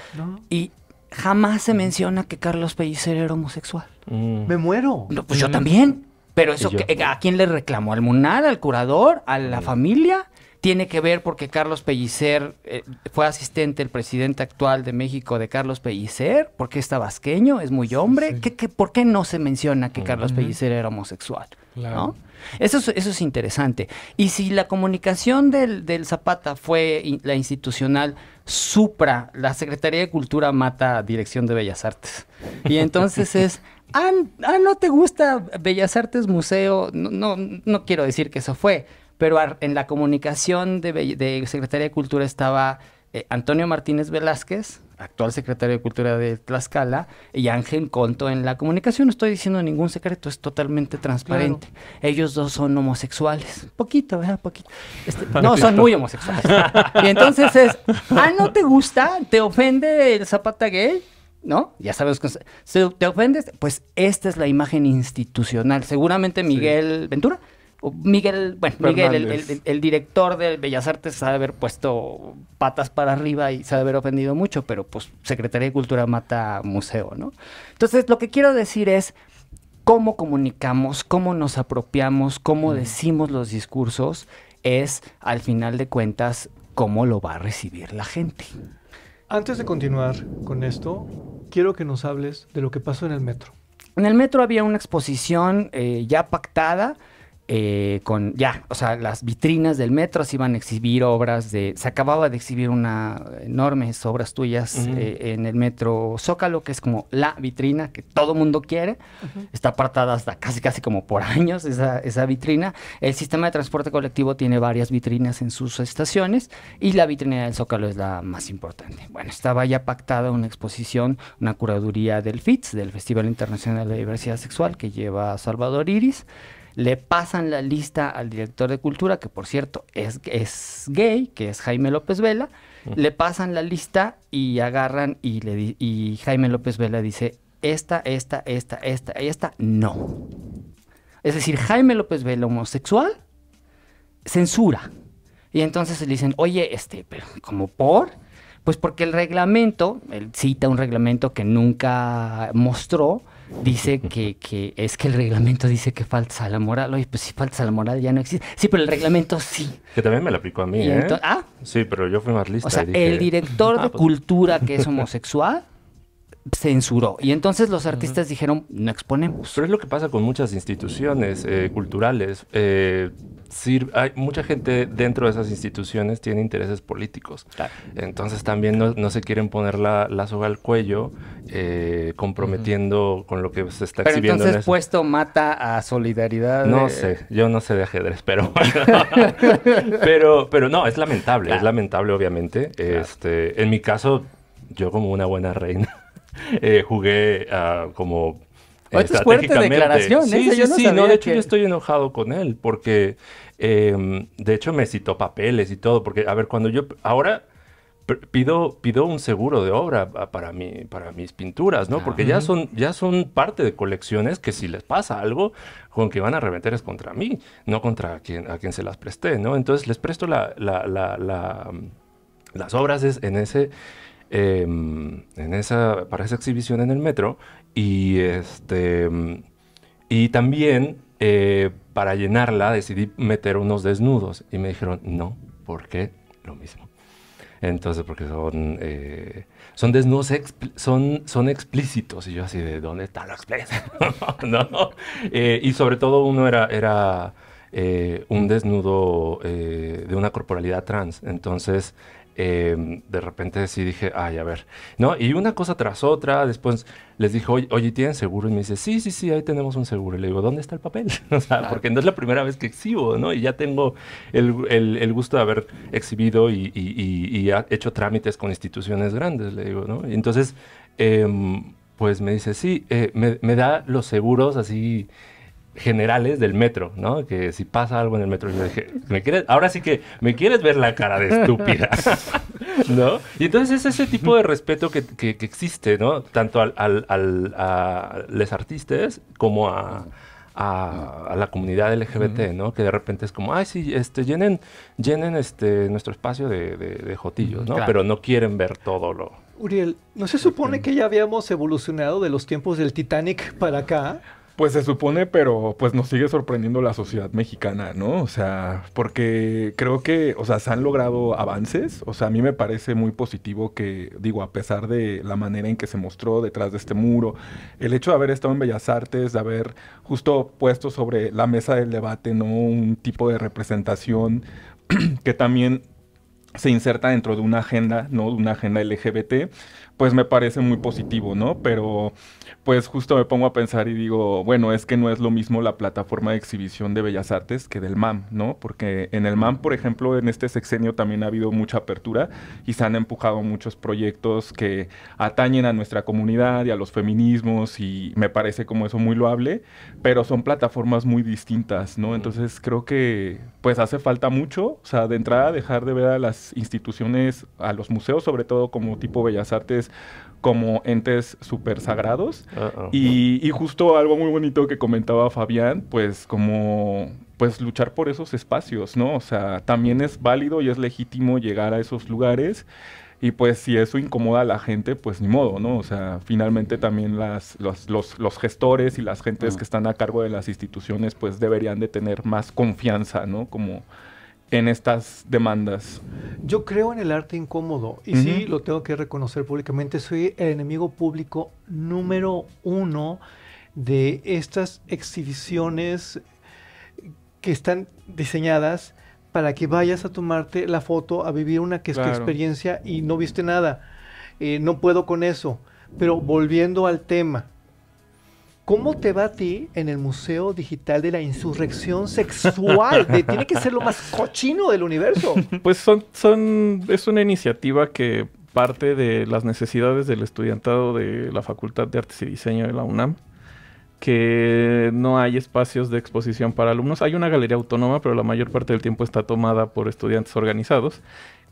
Speaker 2: y jamás se menciona que Carlos Pellicer era homosexual. Mm. Me muero. pues yo mm. también. Pero eso, ¿a quién le reclamó? ¿Al Munal? ¿Al curador? ¿A la familia? tiene que ver porque Carlos Pellicer eh, fue asistente, el presidente actual de México de Carlos Pellicer, porque está vasqueño, es muy hombre. ¿Qué, por qué no se menciona que Carlos Pellicer era homosexual? ¿no? Eso, es, eso es interesante. Y si la comunicación del, Zapata fue la institucional, supra, la Secretaría de Cultura mata a Dirección de Bellas Artes. Y entonces es... Ah, ah, no te gusta Bellas Artes Museo. No, no, no quiero decir que eso fue pero en la comunicación de, Secretaría de Cultura estaba eh, Antonio Martínez Velázquez, actual secretario de Cultura de Tlaxcala, y Ángel Conto en la comunicación. No estoy diciendo ningún secreto, es totalmente transparente. Ellos dos son homosexuales. Poquito, ¿verdad? Poquito. Este, no, son muy homosexuales. y entonces es, ah, ¿no te gusta? ¿Te ofende el zapata gay? ¿No? Ya sabes, ¿te ofendes? Pues esta es la imagen institucional. Seguramente Miguel Ventura Miguel, bueno, Miguel, el, director de Bellas Artes, sabe haber puesto patas para arriba y sabe haber ofendido mucho, pero pues Secretaría de Cultura mata museo, ¿no? Entonces, lo que quiero decir es cómo comunicamos, cómo nos apropiamos, cómo decimos los discursos, es al final de cuentas cómo lo va a recibir la gente.
Speaker 1: Antes de continuar con esto, quiero que nos hables de lo que pasó en el metro.
Speaker 2: En el metro había una exposición eh, ya pactada eh, con ya, o sea, las vitrinas del metro se iban a exhibir obras de, se acababa de exhibir una enormes obras tuyas eh, en el metro Zócalo, que es como la vitrina que todo mundo quiere, está apartada hasta casi casi como por años esa, esa vitrina. El sistema de transporte colectivo tiene varias vitrinas en sus estaciones y la vitrina del Zócalo es la más importante. Bueno, estaba ya pactada una exposición, una curaduría del FITS, del Festival Internacional de Diversidad Sexual, que lleva Salvador Iris le pasan la lista al director de cultura, que por cierto es, es gay, que es Jaime López Vela, le pasan la lista y agarran y, le y Jaime López Vela dice, esta, esta, esta, esta, esta, no. Es decir, Jaime López Vela, homosexual, censura. Y entonces le dicen, oye, este, pero como por, pues porque el reglamento, él cita un reglamento que nunca mostró, dice que, que, es que el reglamento dice que falsa la moral. Oye, pues si falta la moral ya no existe. Sí, pero el reglamento sí.
Speaker 3: Que también me lo aplicó a mí, ¿eh? Ah. Sí, pero yo fui más lista. O sea, el director ah, de pues". cultura que es
Speaker 2: homosexual
Speaker 3: censuró.
Speaker 2: Y entonces los
Speaker 3: artistas dijeron, no exponemos. Pero es lo que pasa con muchas instituciones eh, culturales. Eh, hay mucha gente dentro de esas instituciones tiene intereses políticos. Entonces también no, se quieren poner la, soga al cuello eh, comprometiendo con lo que se está pero Entonces
Speaker 2: puesto mata a solidaridad. No sé,
Speaker 3: yo no sé de ajedrez, pero pero, pero no, es lamentable, es lamentable obviamente. Este, en mi caso, yo como una buena reina. Eh, jugué ah, como eh, oh, esta es fuerte declaración, ¿eh? Sí, sí, de hecho yo estoy enojado con él porque, em, de hecho, me citó papeles y todo, porque, a ver, cuando yo, ahora pido, pido un seguro de obra ah, para, para mis pinturas, ¿no? Porque ya ah. son, ya son parte de colecciones que si les pasa algo, con que van a reventar es contra mí, no contra quien, a quien se las presté, ¿no? Entonces les presto mm, las obras en ese Em, en esa, para esa exhibición en el metro y, este, y también eh, para llenarla decidí meter unos desnudos y me dijeron, no, ¿por qué? Lo mismo. Entonces, porque son, eh, son desnudos, son, son explícitos. Y yo así, ¿de dónde está lo explícito? Eh, y sobre todo uno era, era un desnudo de una corporalidad trans. Entonces, Em, de repente sí dije, ay, a ver, ¿no? Y una cosa tras otra, después les dije, oye, ¿tienen seguro? Y me dice, sí, sí, sí, ahí tenemos un seguro. Y le digo, ¿dónde está el papel? o sea, porque no es la primera vez que exhibo, ¿no? Y ya tengo el, el, el gusto de haber exhibido y, y, ha hecho trámites con instituciones grandes, le digo, ¿no? Y entonces, em, pues me dice, sí, eh, me, me da los seguros así generales del metro, ¿no? Que si pasa algo en el metro, yo dije, ¿me quieres? Ahora sí que, ¿me quieres ver la cara de estúpida? ¿No? Y entonces es ese tipo de respeto que, existe, ¿no? Tanto al, a los artistas como a, la comunidad LGBT, ¿no? Que de repente es como, ay, sí, este, llenen, llenen este, nuestro espacio de, jotillos, ¿no? Pero no quieren ver todo lo...
Speaker 1: Uriel, ¿no se supone que ya habíamos evolucionado de los tiempos
Speaker 5: del Titanic para acá? Pues se supone, pero pues nos sigue sorprendiendo la sociedad mexicana, ¿no? O sea, porque creo que, o sea, se han logrado avances. O sea, a mí me parece muy positivo que, digo, a pesar de la manera en que se mostró detrás de este muro, el hecho de haber estado en Bellas Artes, de haber justo puesto sobre la mesa del debate, ¿no? Un tipo de representación que también se inserta dentro de una agenda, ¿no? De una agenda LGBT, pues me parece muy positivo, ¿no? Pero pues justo me pongo a pensar y digo, bueno, es que no es lo mismo la plataforma de exhibición de Bellas Artes que del MAM, ¿no? Porque en el MAM, por ejemplo, en este sexenio también ha habido mucha apertura y se han empujado muchos proyectos que atañen a nuestra comunidad y a los feminismos y me parece como eso muy loable, pero son plataformas muy distintas, ¿no? Entonces creo que pues hace falta mucho, o sea, de entrada dejar de ver a las instituciones, a los museos sobre todo como tipo Bellas Artes, como entes súper sagrados. y, justo algo muy bonito que comentaba Fabián, pues como pues luchar por esos espacios, ¿no? O sea, también es válido y es legítimo llegar a esos lugares. Y pues si eso incomoda a la gente, pues ni modo, ¿no? O sea, finalmente también las, los, gestores y las gentes ah. que están a cargo de las instituciones, pues deberían de tener más confianza, ¿no? Como en estas demandas? Yo creo en el arte incómodo
Speaker 1: y sí lo tengo que reconocer públicamente. Soy el enemigo público número uno de estas exhibiciones que están diseñadas para que vayas a tomarte la foto, a vivir una que experiencia y no viste nada. Eh, no puedo con eso. Pero volviendo al tema, ¿Cómo te va a ti en el Museo Digital de la Insurrección Sexual? tiene que ser lo más cochino del universo.
Speaker 4: Pues son, son, es una iniciativa que parte de las necesidades del estudiantado de la Facultad de Artes y Diseño de la UNAM, que no hay espacios de exposición para alumnos. Hay una galería autónoma, pero la mayor parte del tiempo está tomada por estudiantes organizados,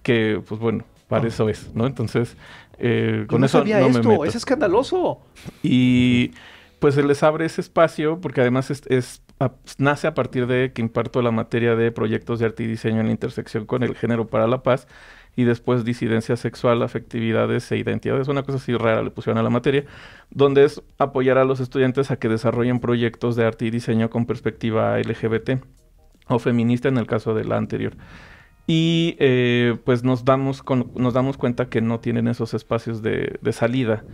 Speaker 4: que pues bueno, para eso es, ¿no? Entonces, eh, con eso sabía esto, es
Speaker 1: escandaloso.
Speaker 4: Y pues se les abre ese espacio, porque además es, nace a partir de que imparto la materia de proyectos de arte y diseño en la intersección con el género para la paz, y después disidencia sexual, afectividades e identidades, una cosa así rara le pusieron a la materia, donde es apoyar a los estudiantes a que desarrollen proyectos de arte y diseño con perspectiva LGBT o feminista en el caso de la anterior y eh, pues nos damos, nos damos cuenta que no tienen esos espacios de, salida.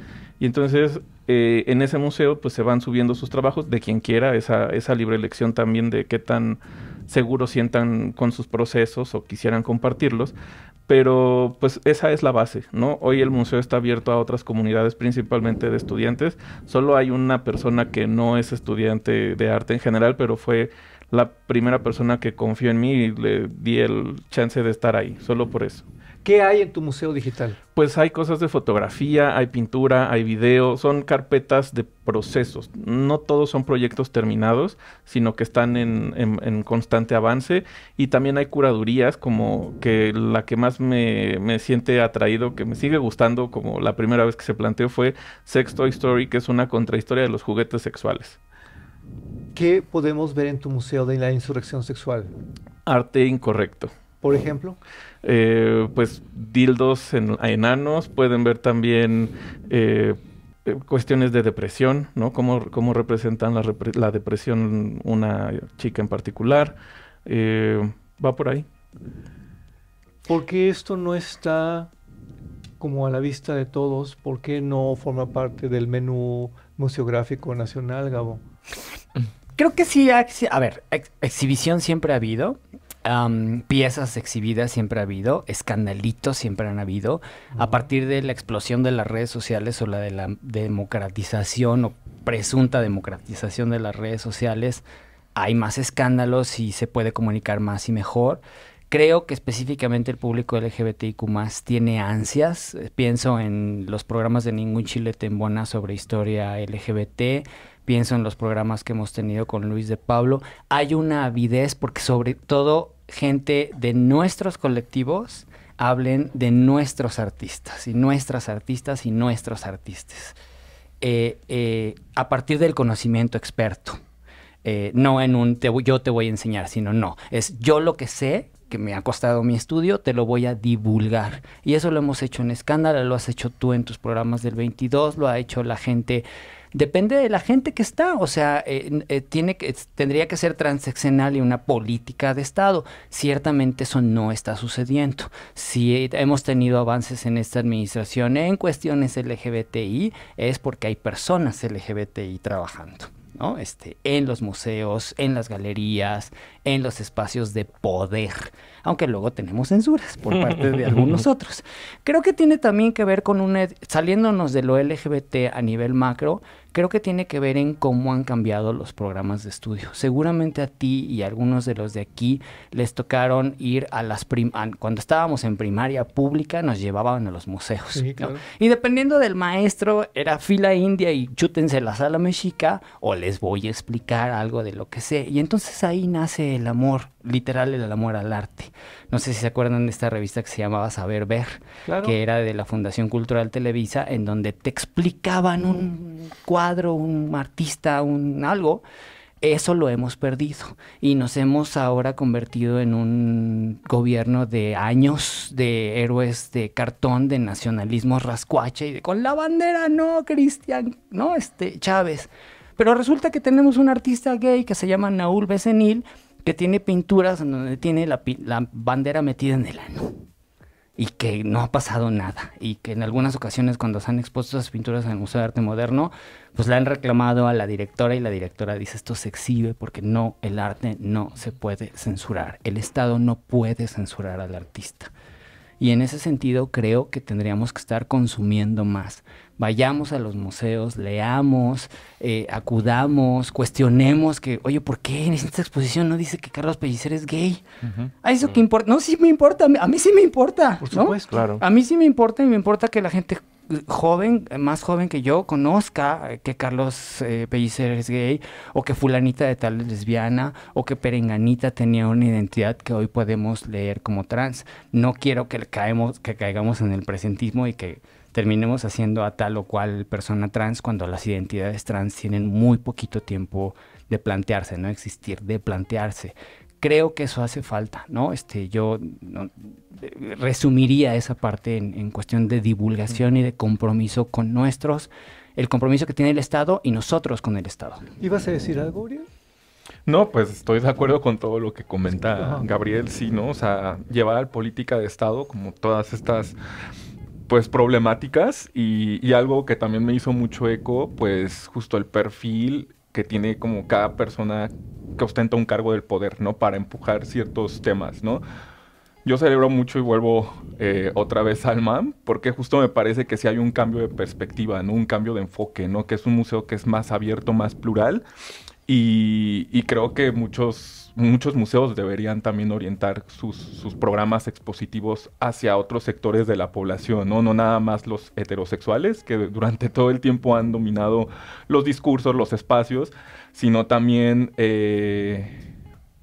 Speaker 4: Y entonces eh, en ese museo pues se van subiendo sus trabajos de quien quiera, esa, esa libre elección también de qué tan seguro sientan con sus procesos o quisieran compartirlos, pero pues esa es la base, ¿no? Hoy el museo está abierto a otras comunidades, principalmente de estudiantes, solo hay una persona que no es estudiante de arte en general, pero fue la primera persona que confió en mí y le di el chance de estar ahí, solo por eso.
Speaker 1: ¿Qué hay en tu museo digital?
Speaker 4: Pues hay cosas de fotografía, hay pintura, hay video, son carpetas de procesos. No todos son proyectos terminados, sino que están en, en, constante avance. Y también hay curadurías, como que la que más me, me, siente atraído, que me sigue gustando, como la primera vez que se planteó, fue Sex Toy Story, que es una contrahistoria de los juguetes sexuales.
Speaker 1: ¿Qué podemos ver en tu museo de la insurrección sexual?
Speaker 4: Arte incorrecto. Por ejemplo. Eh, pues dildos en, enanos, pueden ver también eh, eh, cuestiones de depresión, ¿no? Cómo, cómo representan la, depresión una chica en particular. va
Speaker 1: por ahí. ¿Por qué esto no está como a la vista de todos? ¿Por qué no forma parte del menú museográfico nacional, Gabo?
Speaker 2: Creo que sí, a ver, exhibición siempre ha habido. piezas exhibidas siempre ha habido, escandalitos siempre han habido. A partir de la explosión de las redes sociales o la de la democratización o presunta democratización de las redes sociales, hay más escándalos y se puede comunicar más y mejor. Creo que específicamente el público LGBTIQ tiene ansias. Pienso en los programas de Ningún Chile Tembona sobre historia LGBT pienso en los programas que hemos tenido con Luis de Pablo, hay una avidez porque sobre todo gente de nuestros colectivos hablen de nuestros artistas y nuestras artistas y nuestros artistas. Eh, eh, a partir del conocimiento experto. Eh, no en un yo te voy a enseñar, sino no. Es yo lo que sé, que me ha costado mi estudio, te lo voy a divulgar. Y eso lo hemos hecho en Escándala, lo has hecho tú en tus programas del 22, lo ha hecho la gente depende de la gente que está. O sea, eh, eh, tiene que, tendría que ser transaccional y una política de Estado. Ciertamente eso no está sucediendo. Si hemos tenido avances en esta administración en cuestiones LGBTI, es porque hay personas LGBTI trabajando. ¿no? Este, en los museos, en las galerías, en los espacios de poder, aunque luego tenemos censuras por parte de algunos otros. Creo que tiene también que ver con una, saliéndonos de lo LGBT a nivel macro, creo que tiene que ver en cómo han cambiado los programas de estudio. Seguramente a ti y a algunos de los de aquí les tocaron ir a las prim cuando estábamos en primaria pública nos llevaban a los museos. Y dependiendo del maestro era fila india y chútense la sala mexica o les voy a explicar algo de lo que sé. Y entonces ahí nace el amor, literal el amor al arte. No sé si se acuerdan de esta revista que se llamaba Saber Ver, que era de la Fundación Cultural Televisa, en donde te explicaban un cuadro, un artista, un algo. Eso lo hemos perdido y nos hemos ahora convertido en un gobierno de años de héroes de cartón, de nacionalismo rascuache y de con la bandera, no, Cristian, no, este, Chávez. Pero resulta que tenemos un artista gay que se llama Naúl Becenil, que tiene pinturas donde tiene la, la, bandera metida en el ano y que no ha pasado nada y que en algunas ocasiones cuando se han expuesto esas pinturas en el Museo de Arte Moderno, pues la han reclamado a la directora y la directora dice esto se exhibe porque no, el arte no se puede censurar, el Estado no puede censurar al artista. Y en ese sentido creo que tendríamos que estar consumiendo más vayamos a los museos, leamos, eh, acudamos, cuestionemos que, oye, ¿por qué en esta exposición no dice que Carlos Pellicer es gay? ¿A ah, eso qué mm. que importa? No, sí me importa, a mí sí me importa. Por supuesto, claro. A mí sí me importa y me importa que la gente joven, más joven que yo, conozca eh, que Carlos eh, Pellicer es gay, o que fulanita de tal es lesbiana, o que Perenganita tenía una identidad que hoy podemos leer como trans. No quiero que, caemos, que caigamos en el presentismo y que terminemos haciendo a tal o cual persona trans cuando las identidades trans tienen muy poquito tiempo de plantearse, no existir, de plantearse. Creo que eso hace falta, ¿no? Este, yo eh, resumiría esa parte en, cuestión de divulgación y de compromiso con nuestros, el compromiso que tiene el Estado y nosotros con el Estado.
Speaker 5: ¿Ibas a decir algo, Uriel? No, pues estoy de acuerdo con todo lo que comenta Gabriel, sí, ¿no? O sea, llevar al política de Estado como todas estas pues problemáticas y, algo que también me hizo mucho eco, pues justo el perfil que tiene como cada persona que ostenta un cargo del poder, ¿no? Para empujar ciertos temas, ¿no? Yo celebro mucho y vuelvo eh, otra vez al MAM, porque justo me parece que sí hay un cambio de perspectiva, ¿no? Un cambio de enfoque, ¿no? Que es un museo que es más abierto, más plural, y creo que muchos muchos museos deberían también orientar sus, programas expositivos hacia otros sectores de la población, ¿no? No nada más los heterosexuales, que durante todo el tiempo han dominado los discursos, los espacios, sino también... Eh,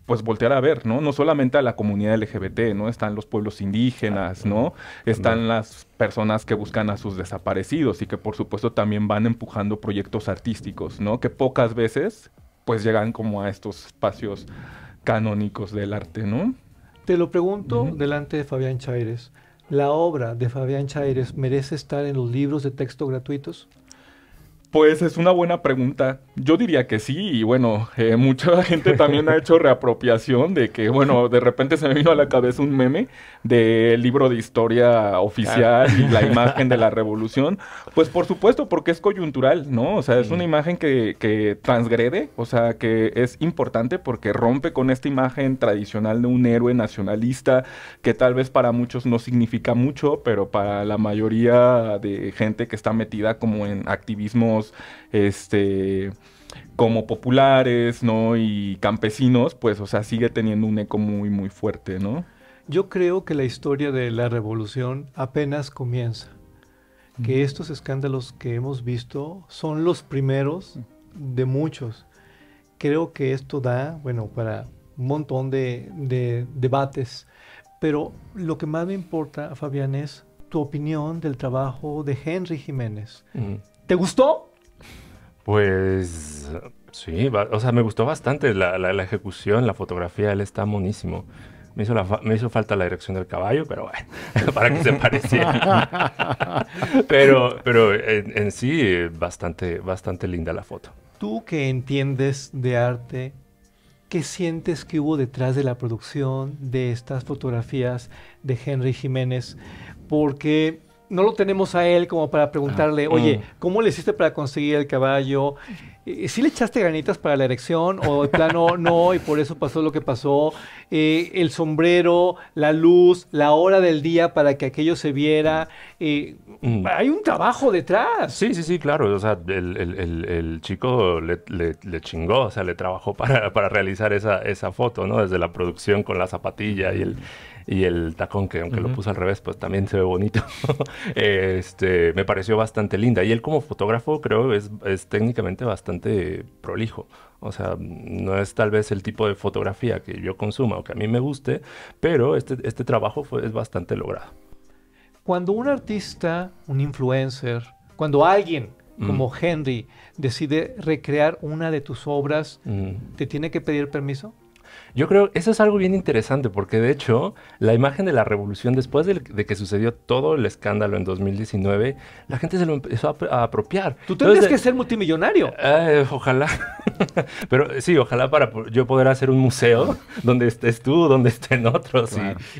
Speaker 5: pues voltear a ver, ¿no? No solamente a la comunidad LGBT, ¿no? Están los pueblos indígenas, ¿no? Están las personas que buscan a sus desaparecidos y que por supuesto también van empujando proyectos artísticos, ¿no? Que pocas veces pues llegan como a estos espacios canónicos del arte, ¿no?
Speaker 1: Te lo pregunto delante de Fabián Chaires. ¿La obra de Fabián Chaires merece estar en los libros de texto gratuitos?
Speaker 5: Pues es una buena pregunta. Yo diría que sí, y bueno, eh, mucha gente también ha hecho reapropiación de que, bueno, de repente se me vino a la cabeza un meme del libro de historia oficial y la ah. imagen de la revolución. Pues por supuesto, porque es coyuntural, ¿no? O sea, es una imagen que, que transgrede, o sea, que es importante porque rompe con esta imagen tradicional de un héroe nacionalista que tal vez para muchos no significa mucho, pero para la mayoría de gente que está metida como en activismos este como populares, ¿no? Y campesinos, pues, o sea, sigue teniendo un eco muy, muy fuerte, ¿no?
Speaker 1: Yo creo que la historia de la revolución apenas comienza, que estos escándalos que hemos visto son los primeros de muchos. Creo que esto da, bueno, para un montón de, debates, pero lo que más me importa, Fabián, es tu opinión del trabajo de Henry Jiménez. ¿Te gustó?
Speaker 3: Pues sí, o sea, me gustó bastante la, ejecución, la fotografía, él está monísimo. Me hizo, me hizo falta la dirección del caballo, pero bueno, para que se pareciera. pero pero en, sí, bastante, bastante linda la foto.
Speaker 1: Tú que entiendes de arte, ¿qué sientes que hubo detrás de la producción de estas fotografías de Henry Jiménez? Porque no lo tenemos a él como para preguntarle, ah, oye, mm. ¿cómo le hiciste para conseguir el caballo? Eh, ¿Sí le echaste granitas para la erección o de plano no y por eso pasó lo que pasó? Eh, el sombrero, la luz, la hora del día para que aquello se viera.
Speaker 3: Eh, mm. Hay un trabajo detrás. Sí, sí, sí, claro. O sea, el, chico le, chingó, o sea, le trabajó para, para realizar esa, esa foto, ¿no? Desde la producción con la zapatilla y el y el tacón que aunque lo puse al revés, pues también se ve bonito. este, me pareció bastante linda y él como fotógrafo creo es, es técnicamente bastante prolijo. O sea, no es tal vez el tipo de fotografía que yo consuma o que a mí me guste, pero este, este trabajo es bastante logrado.
Speaker 1: Cuando un artista, un influencer, cuando alguien como mm. Henry decide recrear una de tus obras,
Speaker 3: mm. ¿te tiene que pedir permiso? Yo creo, eso es algo bien interesante porque de hecho la imagen de la revolución después de, que sucedió todo el escándalo en 2019, la gente se lo empezó a, apropiar. Tú tendrías que ser multimillonario. Eh, ojalá. Pero sí, ojalá para yo poder hacer un museo donde estés tú, donde estén otros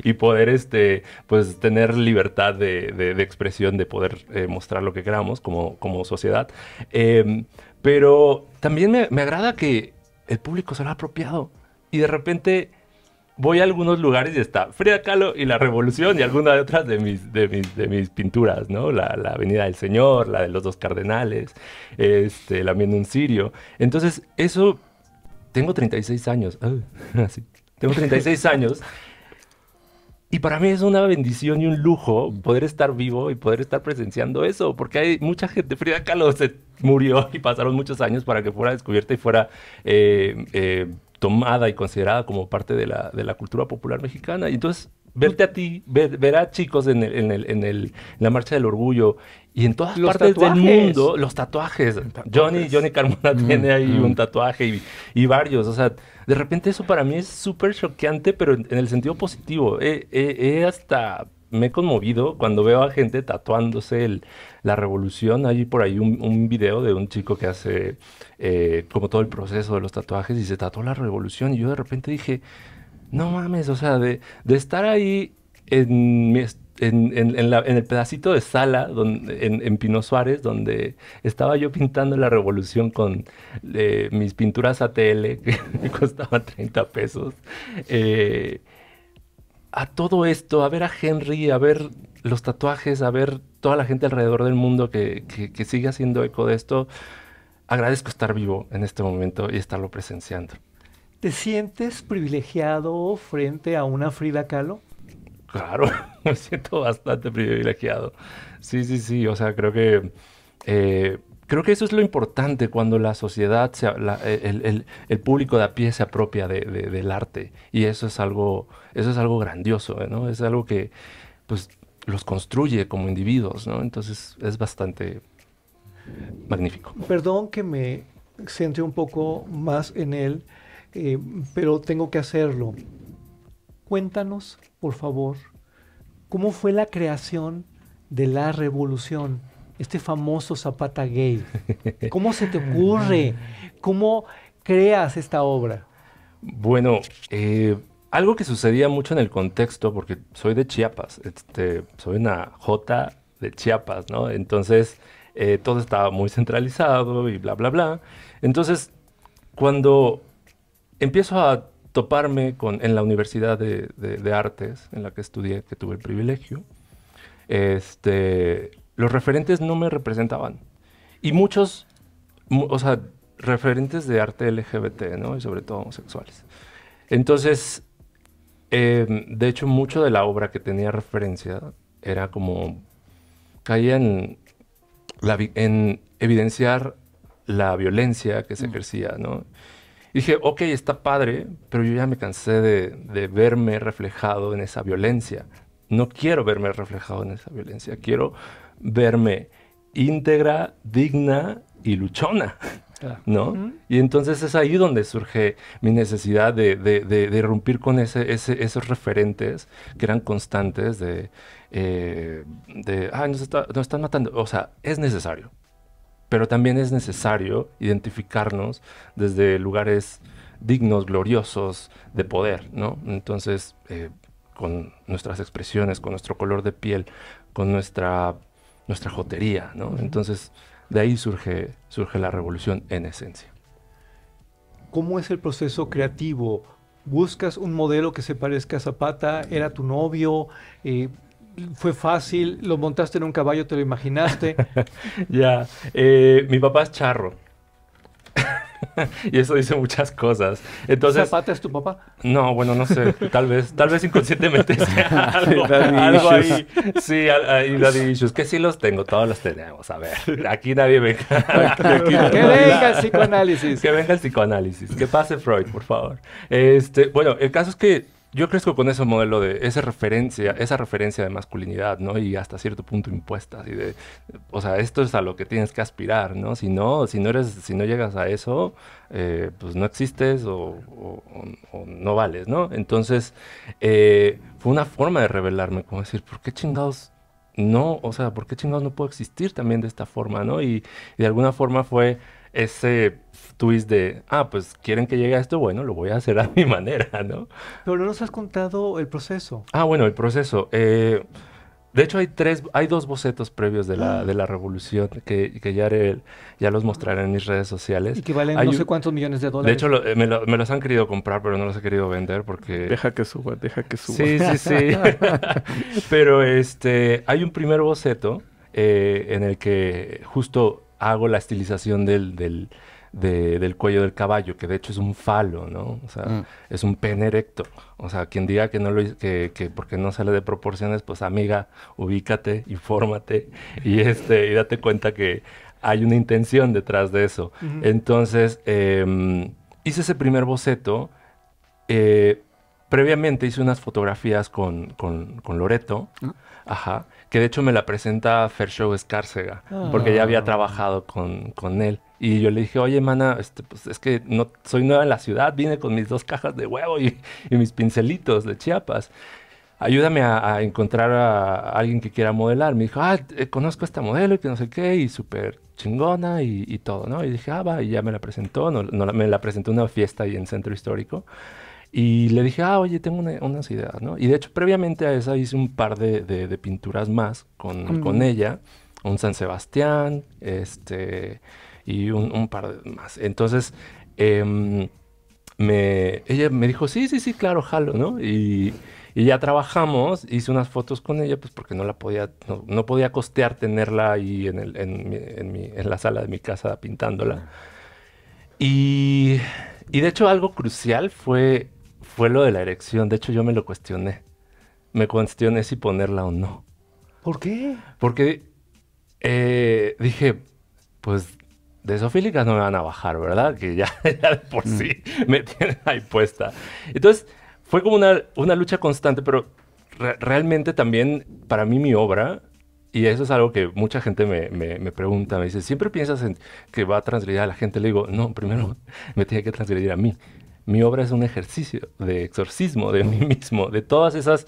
Speaker 3: y, poder este, pues, tener libertad de, expresión, de poder eh, mostrar lo que queramos como, sociedad. Em, pero también me, me, agrada que el público se lo ha apropiado y de repente voy a algunos lugares y está Frida Kahlo y la Revolución y alguna de otras de mis, de mis, pinturas, ¿no? La, la, Avenida del Señor, la de los dos cardenales, este, la un sirio. Entonces, eso, tengo 36 años, ah, así, tengo 36 años. Y para mí es una bendición y un lujo poder estar vivo y poder estar presenciando eso, porque hay mucha gente, Frida Kahlo se murió y pasaron muchos años para que fuera descubierta y fuera eh, eh, tomada y considerada como parte de la, de la cultura popular mexicana. Y entonces, verte a ti, ver, a chicos en, el, en, el, en, el, en, la Marcha del Orgullo y en todas partes del mundo, los tatuajes. Johnny, Johnny Carmona mm, tiene ahí mm. un tatuaje y, varios. O sea, de repente eso para mí es súper choqueante, pero en, el sentido positivo. he hasta me he conmovido cuando veo a gente tatuándose la revolución. Hay por ahí un, video de un chico que hace eh, como todo el proceso de los tatuajes y se tatuó la revolución. Y yo de repente dije, no mames, o sea, de, estar ahí en el pedacito de sala en, Pino Suárez, donde estaba yo pintando la revolución con eh, mis pinturas ATL, que me costaban 30 pesos. Eh, a todo esto, a ver a Henry, a ver los tatuajes, a ver toda la gente alrededor del mundo que, sigue haciendo eco de esto, agradezco estar vivo en este momento y estarlo presenciando.
Speaker 1: ¿Te sientes privilegiado frente a una Frida Kahlo?
Speaker 3: Claro, me siento bastante privilegiado. Sí, sí, sí, o sea, creo que eh, Creo que eso es lo importante cuando la sociedad, eh, el, público de a pie se apropia del arte. Y eso es algo, eso es algo grandioso, ¿no? Es algo que pues, los construye como individuos, ¿no? Entonces es bastante magnífico.
Speaker 1: Perdón que me centre un poco más en él, eh, pero tengo que hacerlo. Cuéntanos, por favor, cómo fue la creación de la revolución este famoso Zapata gay. ¿Cómo se te ocurre? ¿Cómo creas esta obra?
Speaker 3: Bueno, eh, algo que sucedía mucho en el contexto, porque soy de Chiapas, este, soy una J de Chiapas, ¿no? Entonces, eh, todo estaba muy centralizado y bla, bla, bla. Entonces, cuando empiezo a toparme con, en la Universidad de, de Artes, en la que estudié, que tuve el privilegio, este, los referentes no me representaban. Y muchos, o sea, referentes de arte LGBT, ¿no? Y sobre todo homosexuales. Entonces, em, de hecho, mucho de la obra que tenía referencia era como caía en, evidenciar la violencia que se mm. ejercía, ¿no? dije, ok, está padre, pero yo ya me cansé de, de verme reflejado en esa violencia. No quiero verme reflejado en esa violencia. Quiero verme íntegra, digna y luchona. ¿No? Y entonces es ahí donde surge mi necesidad de, de, con ese, esos referentes que eran constantes de, ah, nos, están matando. O sea, es necesario. Pero también es necesario identificarnos desde lugares dignos, gloriosos, de poder, ¿no? Entonces, eh, con nuestras expresiones, con nuestro color de piel, con nuestra nuestra jotería, ¿no? Entonces, de ahí surge, surge la revolución en esencia.
Speaker 1: ¿Cómo es el proceso creativo? ¿Buscas un modelo que se parezca a Zapata? ¿Era tu novio? Eh, ¿Fue fácil? ¿Lo montaste en un caballo? ¿Te lo imaginaste?
Speaker 3: ya. Eh, mi papá es charro. y eso dice muchas cosas. Entonces, ¿Zapata es tu papá? No, bueno, no sé. Tal vez, tal vez inconscientemente sea algo, ahí. Sí, ahí issues. Que sí los tengo, todos los tenemos. A ver, aquí nadie venga. que venga el psicoanálisis. Que venga el psicoanálisis. Que pase Freud, por favor. Este, bueno, el caso es que yo crezco con ese modelo de esa referencia, esa referencia de masculinidad, ¿no? Y hasta cierto punto impuestas. y de, o sea, esto es a lo que tienes que aspirar, ¿no? Si no, si no eres, si no llegas a eso, eh, pues no existes o, no vales, ¿no? Entonces, eh, fue una forma de revelarme, como decir, ¿por qué chingados no? O sea, ¿por qué chingados no puedo existir también de esta forma, ¿no? y de alguna forma fue ese twist de, ah, pues quieren que llegue a esto, bueno, lo voy a hacer a mi manera, ¿no? Pero no nos has
Speaker 1: contado el proceso.
Speaker 3: Ah, bueno, el proceso. Eh, de hecho, hay tres, hay dos bocetos previos de la, ah. de la revolución que, que ya, ya los mostraré en mis redes sociales. Y que valen no sé cuántos millones de dólares. De hecho, eh, me, los han querido comprar, pero no los he querido vender porque... Deja que suba, deja que suba. Sí, sí, sí. pero este, hay un primer boceto eh, en el que justo hago la estilización del, cuello del caballo, que de hecho es un falo, ¿no? O sea, mm. es un pene erecto. O sea, quien diga que no lo que, que porque no sale de proporciones, pues amiga, ubícate, infórmate y este, y date cuenta que hay una intención detrás de eso. Entonces, em, hice ese primer boceto. Eh, previamente hice unas fotografías con, Loreto. Ah. Ajá que de hecho me la presenta Show Escárcega, porque ya había ah. trabajado con, con él. Y yo le dije, oye, mana, este, pues es que no soy nueva en la ciudad, vine con mis dos cajas de huevo y, mis pincelitos de Chiapas. Ayúdame a, encontrar a alguien que quiera modelar. Me dijo, ah, eh, conozco a esta modelo y que no sé qué, y súper chingona y, todo, ¿no? Y dije, ah, va, y ya me la presentó, no, me la presentó en una fiesta ahí en Centro Histórico. Y le dije, ah, oye, tengo unas ideas, ¿no? Y de hecho, previamente a esa hice un par de, pinturas más con, ella, un San Sebastián, este, y un, par de más. Entonces, em, me, ella me dijo, sí, sí, sí, claro, jalo, ¿no? Y, ya trabajamos, hice unas fotos con ella, pues porque no la podía, no, podía costear tenerla ahí en, en, la sala de mi casa pintándola. Y, y de hecho algo crucial fue fue lo de la erección. De hecho, yo me lo cuestioné. Me cuestioné si ponerla o no. ¿Por qué? Porque eh, dije, pues de esofílicas no me van a bajar, ¿verdad? Que ya, de por sí mm. me tienen ahí puesta. Entonces, fue como una, una lucha constante, pero realmente también para mí mi obra, y eso es algo que mucha gente me, me, pregunta, me dice, ¿siempre piensas en que va a transgredir a la gente? Le digo, no, primero me tiene que transgredir a mí mi obra es un ejercicio de exorcismo de mí mismo, de todas esas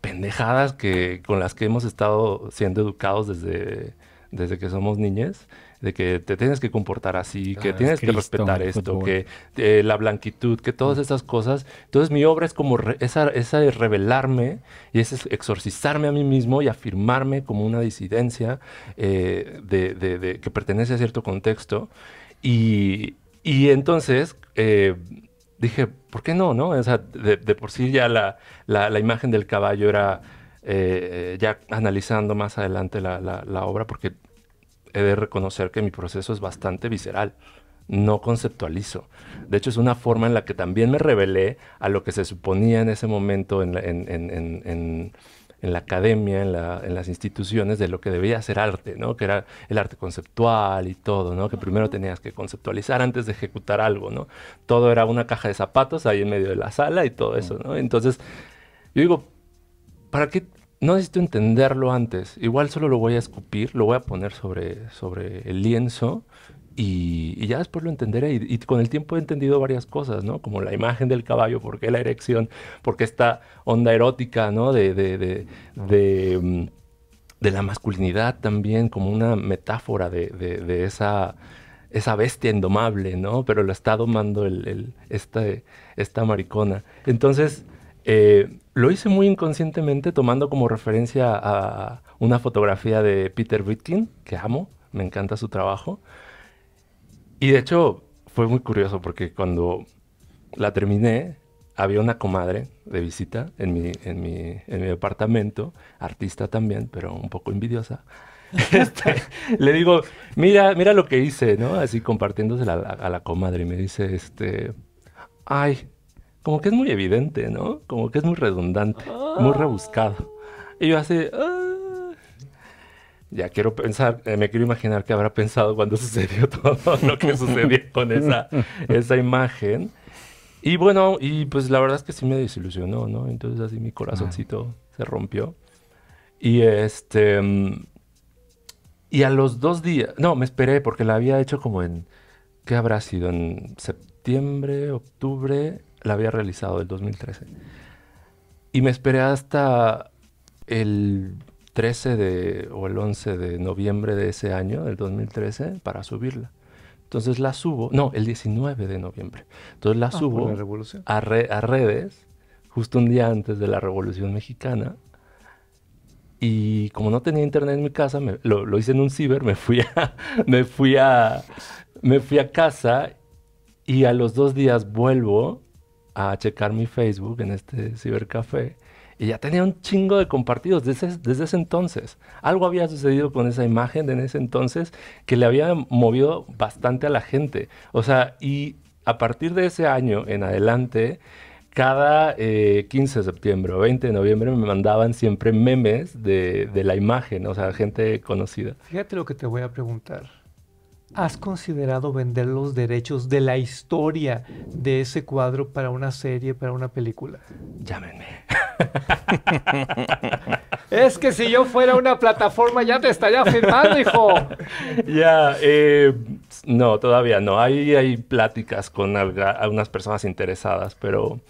Speaker 3: pendejadas que, con las que hemos estado siendo educados desde, desde que somos niñes de que te tienes que comportar así, ah, que tienes que respetar esto, que eh, la blanquitud, que todas mm. esas cosas. Entonces mi obra es como esa, esa de revelarme y es exorcizarme a mí mismo y afirmarme como una disidencia eh, de, que pertenece a cierto contexto. Y, y entonces... Eh, dije, ¿por qué no? no? O de, por sí ya la, imagen del caballo era, eh, ya analizando más adelante la, obra, porque he de reconocer que mi proceso es bastante visceral. No conceptualizo. De hecho, es una forma en la que también me revelé a lo que se suponía en ese momento en en la academia, en, las instituciones, de lo que debía ser arte, ¿no? que era el arte conceptual y todo, ¿no? que primero tenías que conceptualizar antes de ejecutar algo. ¿no? Todo era una caja de zapatos ahí en medio de la sala y todo eso. ¿no? Entonces, yo digo, ¿para qué no necesito entenderlo antes? Igual solo lo voy a escupir, lo voy a poner sobre, sobre el lienzo y, ya después lo entenderé. Y, con el tiempo he entendido varias cosas, ¿no? Como la imagen del caballo, por qué la erección, por qué esta onda erótica, ¿no? De, de, de, de, mm, la masculinidad también, como una metáfora de, esa, esa bestia indomable, ¿no? Pero lo está domando el, esta, maricona. Entonces, eh, lo hice muy inconscientemente, tomando como referencia a una fotografía de Peter Wittgen, que amo, me encanta su trabajo. Y de hecho fue muy curioso porque cuando la terminé, había una comadre de visita en mi, en mi, en mi departamento, artista también, pero un poco envidiosa. Este, le digo, mira, mira lo que hice, ¿no? Así compartiéndose a, la comadre y me dice, este, ay, como que es muy evidente, ¿no? Como que es muy redundante, muy ah. rebuscado. Y yo así, ah, ya quiero pensar, eh, me quiero imaginar qué habrá pensado cuando sucedió todo lo que sucedió con esa, esa imagen. Y bueno, y pues la verdad es que sí me desilusionó, ¿no? Entonces así mi corazoncito se rompió. Y este... Mm, y a los dos días, no, me esperé porque la había hecho como en, ¿qué habrá sido? En septiembre, octubre, la había realizado el 2013. Y me esperé hasta el 13 de, o el 11 de noviembre de ese año, del 2013, para subirla. Entonces la subo, no, el 19 de noviembre. Entonces la ah, subo a, redes, justo un día antes de la Revolución Mexicana. Y como no tenía internet en mi casa, lo, hice en un ciber, me fui, me, fui a, me fui a casa y a los dos días vuelvo a checar mi Facebook en este cibercafé y ya tenía un chingo de compartidos desde, ese entonces. Algo había sucedido con esa imagen en ese entonces que le había movido bastante a la gente. O sea, y a partir de ese año en adelante, cada 15 eh, de septiembre o 20 de noviembre me mandaban siempre memes de, de, la imagen, o sea, gente conocida.
Speaker 1: Fíjate lo que te voy a preguntar. ¿Has considerado vender los derechos de la historia de ese cuadro para una serie, para una película? Llámenme. es que si yo fuera una plataforma ya te estaría
Speaker 5: firmando,
Speaker 3: hijo. Ya, eh, no, todavía no. Hay, hay pláticas con algunas personas interesadas, pero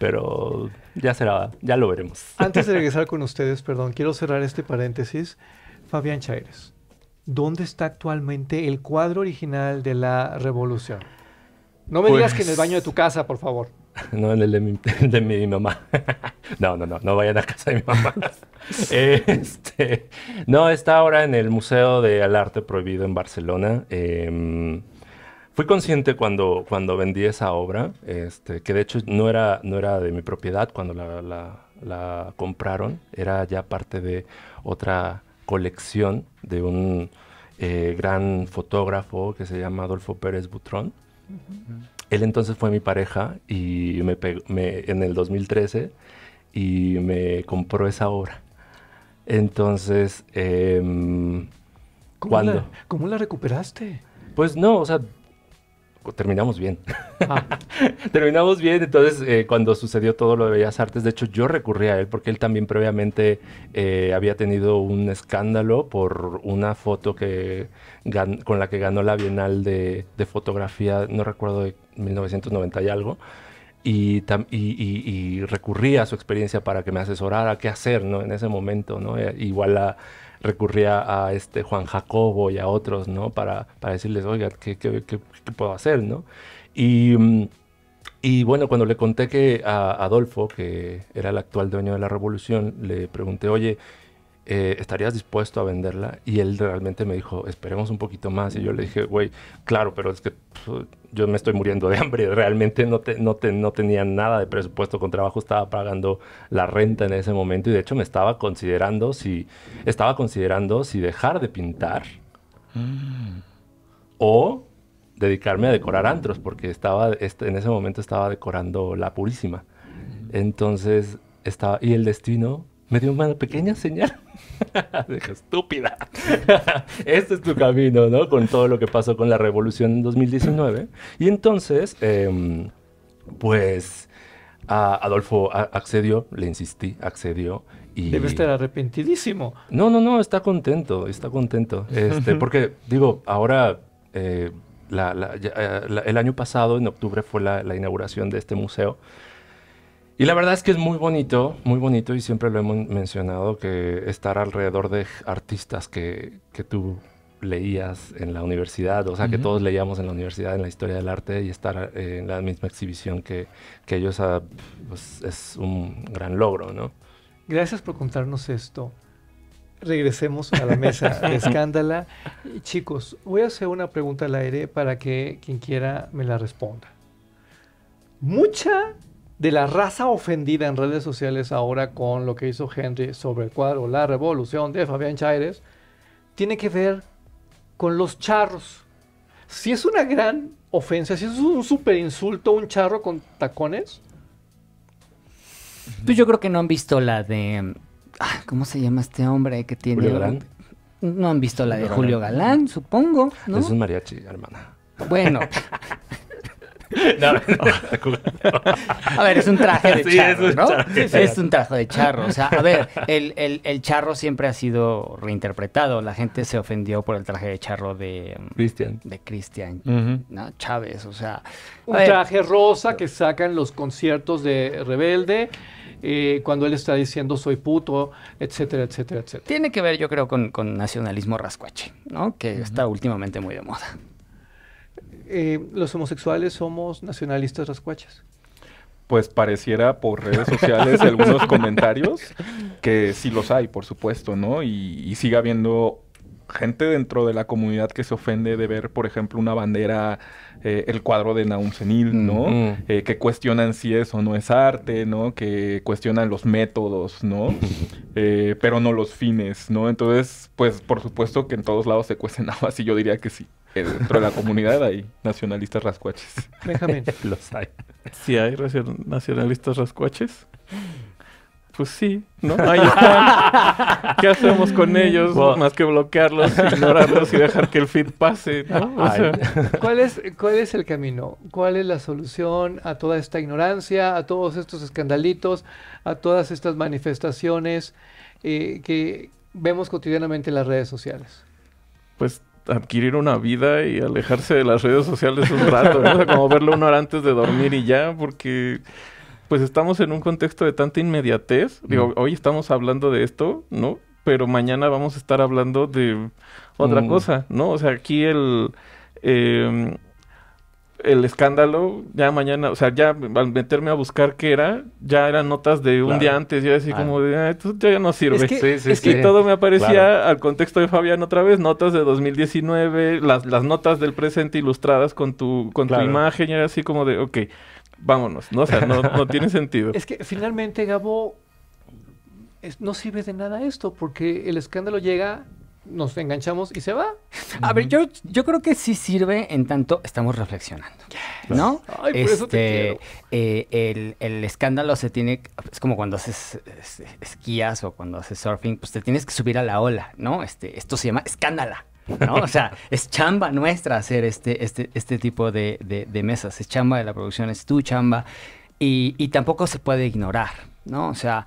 Speaker 3: pero ya será, ya lo veremos.
Speaker 1: Antes de regresar con ustedes, perdón, quiero cerrar este paréntesis. Fabián Chaires, ¿dónde está actualmente el cuadro original de la revolución?
Speaker 3: No me digas que en el baño de
Speaker 1: tu pues casa, por favor.
Speaker 3: No, en el de mi, mamá. No, no, no, no vayan a casa de mi mamá. Este, no, está ahora en el Museo del Arte Prohibido en Barcelona. Em, fui consciente cuando, cuando vendí esa obra, este, que de hecho no era, no era de mi propiedad cuando la compraron, era ya parte de otra colección de un eh, gran fotógrafo que se llama Adolfo Pérez Butrón. Él entonces fue mi pareja y me, me, en el 2013 y me compró esa obra. Entonces, em, ¿cuándo?
Speaker 1: ¿Cómo la recuperaste?
Speaker 3: Pues no, o sea, terminamos bien. Ah. terminamos bien, entonces eh, cuando sucedió todo lo de Bellas Artes, de hecho yo recurrí a él porque él también previamente eh, había tenido un escándalo por una foto que con la que ganó la Bienal de, Fotografía, no recuerdo de 1990 y algo. Y, y, recurrí a su experiencia para que me asesorara qué hacer ¿no? en ese momento. ¿no? Eh, igual la, recurría a este Juan Jacobo y a otros, ¿no? Para, decirles, oiga, ¿qué, puedo hacer, ¿no? Y, y, bueno, cuando le conté que a Adolfo, que era el actual dueño de la revolución, le pregunté, oye, eh, ¿estarías dispuesto a venderla? Y él realmente me dijo, esperemos un poquito más. Y yo le dije, güey, claro, pero es que pues, yo me estoy muriendo de hambre. Realmente no, te, no, tenía nada de presupuesto con trabajo, estaba pagando la renta en ese momento. Y de hecho me estaba considerando si, estaba considerando si dejar de pintar
Speaker 2: mm.
Speaker 3: o dedicarme a decorar antros, porque estaba, este, en ese momento estaba decorando La Purísima. Mm. Entonces, estaba, y el destino me dio una pequeña señal.
Speaker 5: Deja estúpida.
Speaker 3: este es tu camino, ¿no? Con todo lo que pasó con la revolución en 2019. Y entonces, em, pues, Adolfo accedió, le insistí, accedió. Y... Debe estar arrepentidísimo. No, no, no, está contento, está contento. Este, porque, digo, ahora... Eh, eh, el año pasado, en octubre, fue la, inauguración de este museo y la verdad es que es muy bonito, muy bonito, y siempre lo hemos mencionado, que estar alrededor de artistas que, tú leías en la universidad, o sea, que todos leíamos en la universidad en la historia del arte y estar eh, en la misma exhibición que, ellos ah, pues, es un gran logro, ¿no?
Speaker 1: Gracias por contarnos esto. Regresemos a la mesa de escándala. Chicos, voy a hacer una pregunta al aire para que quien quiera me la responda. Mucha de la raza ofendida en redes sociales ahora con lo que hizo Henry sobre el cuadro La Revolución de Fabián Chaires, tiene que ver con los charros. Si es una gran ofensa, si es un super insulto un charro con tacones.
Speaker 2: Pues yo creo que no han visto la de... Ah, ¿Cómo se llama este hombre que tiene... Julio No han visto la de Julio Galán, supongo. ¿no? Es un mariachi, hermana. Bueno. a ver, es un traje de charro, es un Traje. de charro. O sea, a ver, el, charro siempre ha sido reinterpretado. La gente se ofendió por el traje de charro de Cristian. De Cristian, Chávez, o sea.
Speaker 1: Un traje rosa que sacan los conciertos de Rebelde. Eh,
Speaker 2: cuando él está diciendo soy puto, etcétera, etcétera, etcétera. Tiene que ver, yo creo, con, nacionalismo rascuache, ¿no? Que está últimamente muy de moda.
Speaker 1: Eh, los homosexuales somos nacionalistas rascuachas.
Speaker 2: Pues pareciera por redes sociales algunos comentarios
Speaker 5: que sí los hay, por supuesto, ¿no? Y, sigue habiendo gente dentro de la comunidad que se ofende de ver, por ejemplo, una bandera, eh, el cuadro de Naum ¿no? Mm-hmm. Eh, que cuestionan si eso no es arte, ¿no? Que cuestionan los métodos, ¿no? pero no los fines, ¿no? Entonces, pues por supuesto que en todos lados se cuestionaba, así yo diría que sí dentro de la comunidad hay nacionalistas rascuaches. Déjame. Los hay.
Speaker 4: Si hay nacionalistas rascuaches, pues sí, ¿no? ¿Qué hacemos con ellos? Más que bloquearlos, ignorarlos y dejar que el feed pase, ¿no? ¿Cuál,
Speaker 1: es, el camino? ¿Cuál es la solución a toda esta ignorancia, a todos estos escandalitos, a todas estas manifestaciones eh, que vemos cotidianamente en las redes sociales?
Speaker 4: Pues adquirir una vida y alejarse de las redes sociales un rato, ¿no? como verlo una hora antes de dormir y ya, porque pues estamos en un contexto de tanta inmediatez. Digo, hoy estamos hablando de esto, ¿no? Pero mañana vamos a estar hablando de otra mm. cosa, ¿no? O sea, aquí el... Eh, el escándalo, ya mañana, o sea, ya al meterme a buscar qué era, ya eran notas de un día antes, yo así como de, ah, esto ya no sirve. Es que, todo me aparecía al contexto de Fabián otra vez, notas de 2019, las, notas del presente ilustradas con tu, con tu imagen, y era así como de, ok, vámonos, ¿no? O sea, no, tiene sentido. Es
Speaker 1: que finalmente, Gabo, no sirve de nada esto, porque el escándalo llega nos
Speaker 2: enganchamos y se va. A ver, yo, yo creo que sí sirve en tanto estamos reflexionando, ¿no? Ay, por eso te este, eh, el, escándalo se tiene, es como cuando haces esquías o cuando haces surfing, pues te tienes que subir a la ola, ¿no? Este, esto se llama escándala. ¿no? O sea, es chamba nuestra hacer este, este, este tipo de, mesas, es chamba de la producción, es tu chamba y, y tampoco se puede ignorar, ¿no? O sea,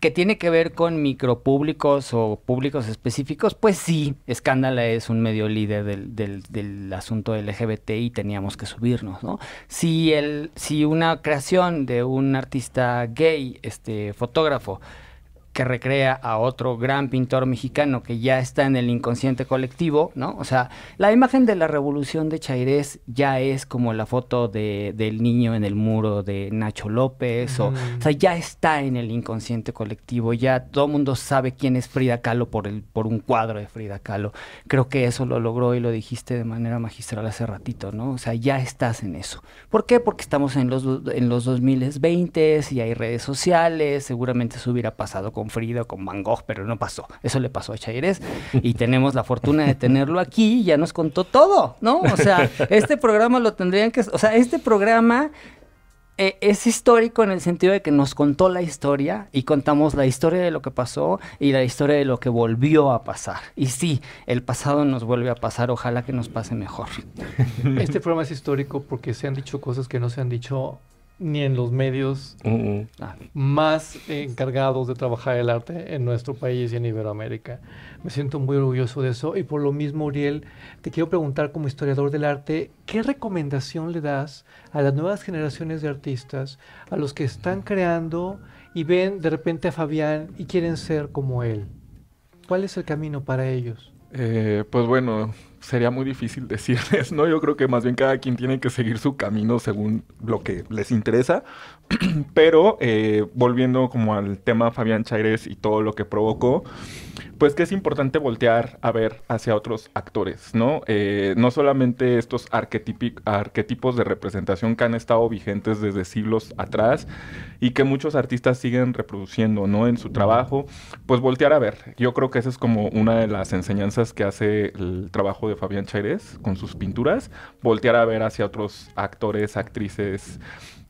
Speaker 2: que, tiene que ver con micropúblicos o públicos específicos, pues sí, Escándala es un medio líder del, del, del asunto LGBT y teníamos que subirnos, ¿no? Si, el, si una creación de un artista gay, este fotógrafo, recrea a otro gran pintor mexicano que ya está en el inconsciente colectivo, ¿no? O sea, la imagen de la revolución de Chairés ya es como la foto del niño en el muro de Nacho López, o, sea, ya está en el inconsciente colectivo, ya todo el mundo sabe quién es Frida Kahlo por, el, por un cuadro de Frida Kahlo. Creo que eso lo logró y lo dijiste de manera magistral hace ratito, ¿no? O sea, ya estás en eso. ¿Por qué? Porque estamos en los, en los 2020 y hay redes sociales, seguramente eso hubiera pasado con con con Van Gogh, pero no pasó. Eso le pasó a Chaires y tenemos la fortuna de tenerlo aquí. Ya nos contó todo, ¿no? O sea, este programa lo tendrían que. O sea, este programa eh, es histórico en el sentido de que nos contó la historia y contamos la historia de lo que pasó y la historia de lo que volvió a pasar. Y sí, el pasado nos vuelve a pasar, ojalá que nos pase mejor.
Speaker 1: Este programa es histórico porque se han dicho cosas que no se han dicho ni en los medios ah, más encargados de trabajar el arte en nuestro país y en Iberoamérica. Me siento muy orgulloso de eso y por lo mismo, Uriel, te quiero preguntar como historiador del arte, ¿qué recomendación le das a las nuevas generaciones de artistas, a los que están creando y ven de repente a Fabián y quieren ser como él? ¿Cuál es el camino para ellos?
Speaker 5: Eh, pues bueno, sería muy difícil decirles, ¿no? Yo creo que más bien cada quien tiene que seguir su camino según lo que les interesa. Pero eh, volviendo como al tema Fabián chávez y todo lo que provocó, pues que es importante voltear a ver hacia otros actores, ¿no? Eh, no solamente estos arquetipos de representación que han estado vigentes desde siglos atrás y que muchos artistas siguen reproduciendo, ¿no? En su trabajo, pues voltear a ver. Yo creo que esa es como una de las enseñanzas que hace el trabajo de Fabián Chávez con sus pinturas, voltear a ver hacia otros actores, actrices,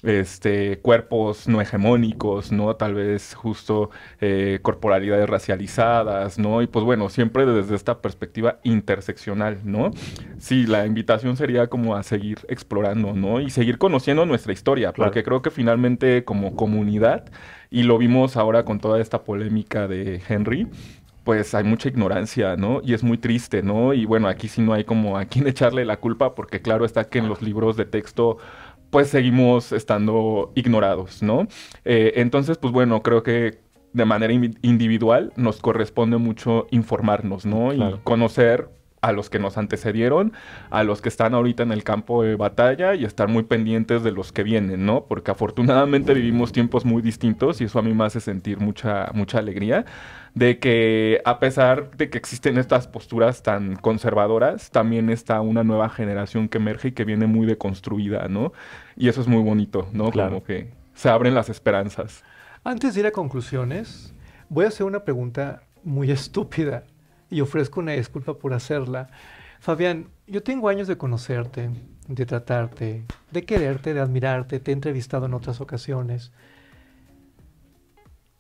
Speaker 5: este, cuerpos no hegemónicos, ¿no? Tal vez justo eh, corporalidades racializadas, ¿no? Y pues bueno, siempre desde esta perspectiva interseccional, ¿no? Sí, la invitación sería como a seguir explorando, ¿no? Y seguir conociendo nuestra historia, porque creo que finalmente como comunidad, y lo vimos ahora con toda esta polémica de Henry, pues hay mucha ignorancia, ¿no? Y es muy triste, ¿no? Y bueno, aquí sí no hay como a quién echarle la culpa, porque claro está que en los libros de texto pues seguimos estando ignorados, ¿no? Eh, entonces, pues bueno, creo que de manera individual nos corresponde mucho informarnos, ¿no? Y conocer a los que nos antecedieron, a los que están ahorita en el campo de batalla y estar muy pendientes de los que vienen, ¿no? Porque afortunadamente vivimos tiempos muy distintos y eso a mí me hace sentir mucha, mucha alegría de que a pesar de que existen estas posturas tan conservadoras, también está una nueva generación que emerge y que viene muy deconstruida, ¿no? Y eso es muy bonito, ¿no? Como que se abren las esperanzas.
Speaker 1: Antes de ir a conclusiones, voy a hacer una pregunta muy estúpida y ofrezco una disculpa por hacerla. Fabián, yo tengo años de conocerte, de tratarte, de quererte, de admirarte, te he entrevistado en otras ocasiones.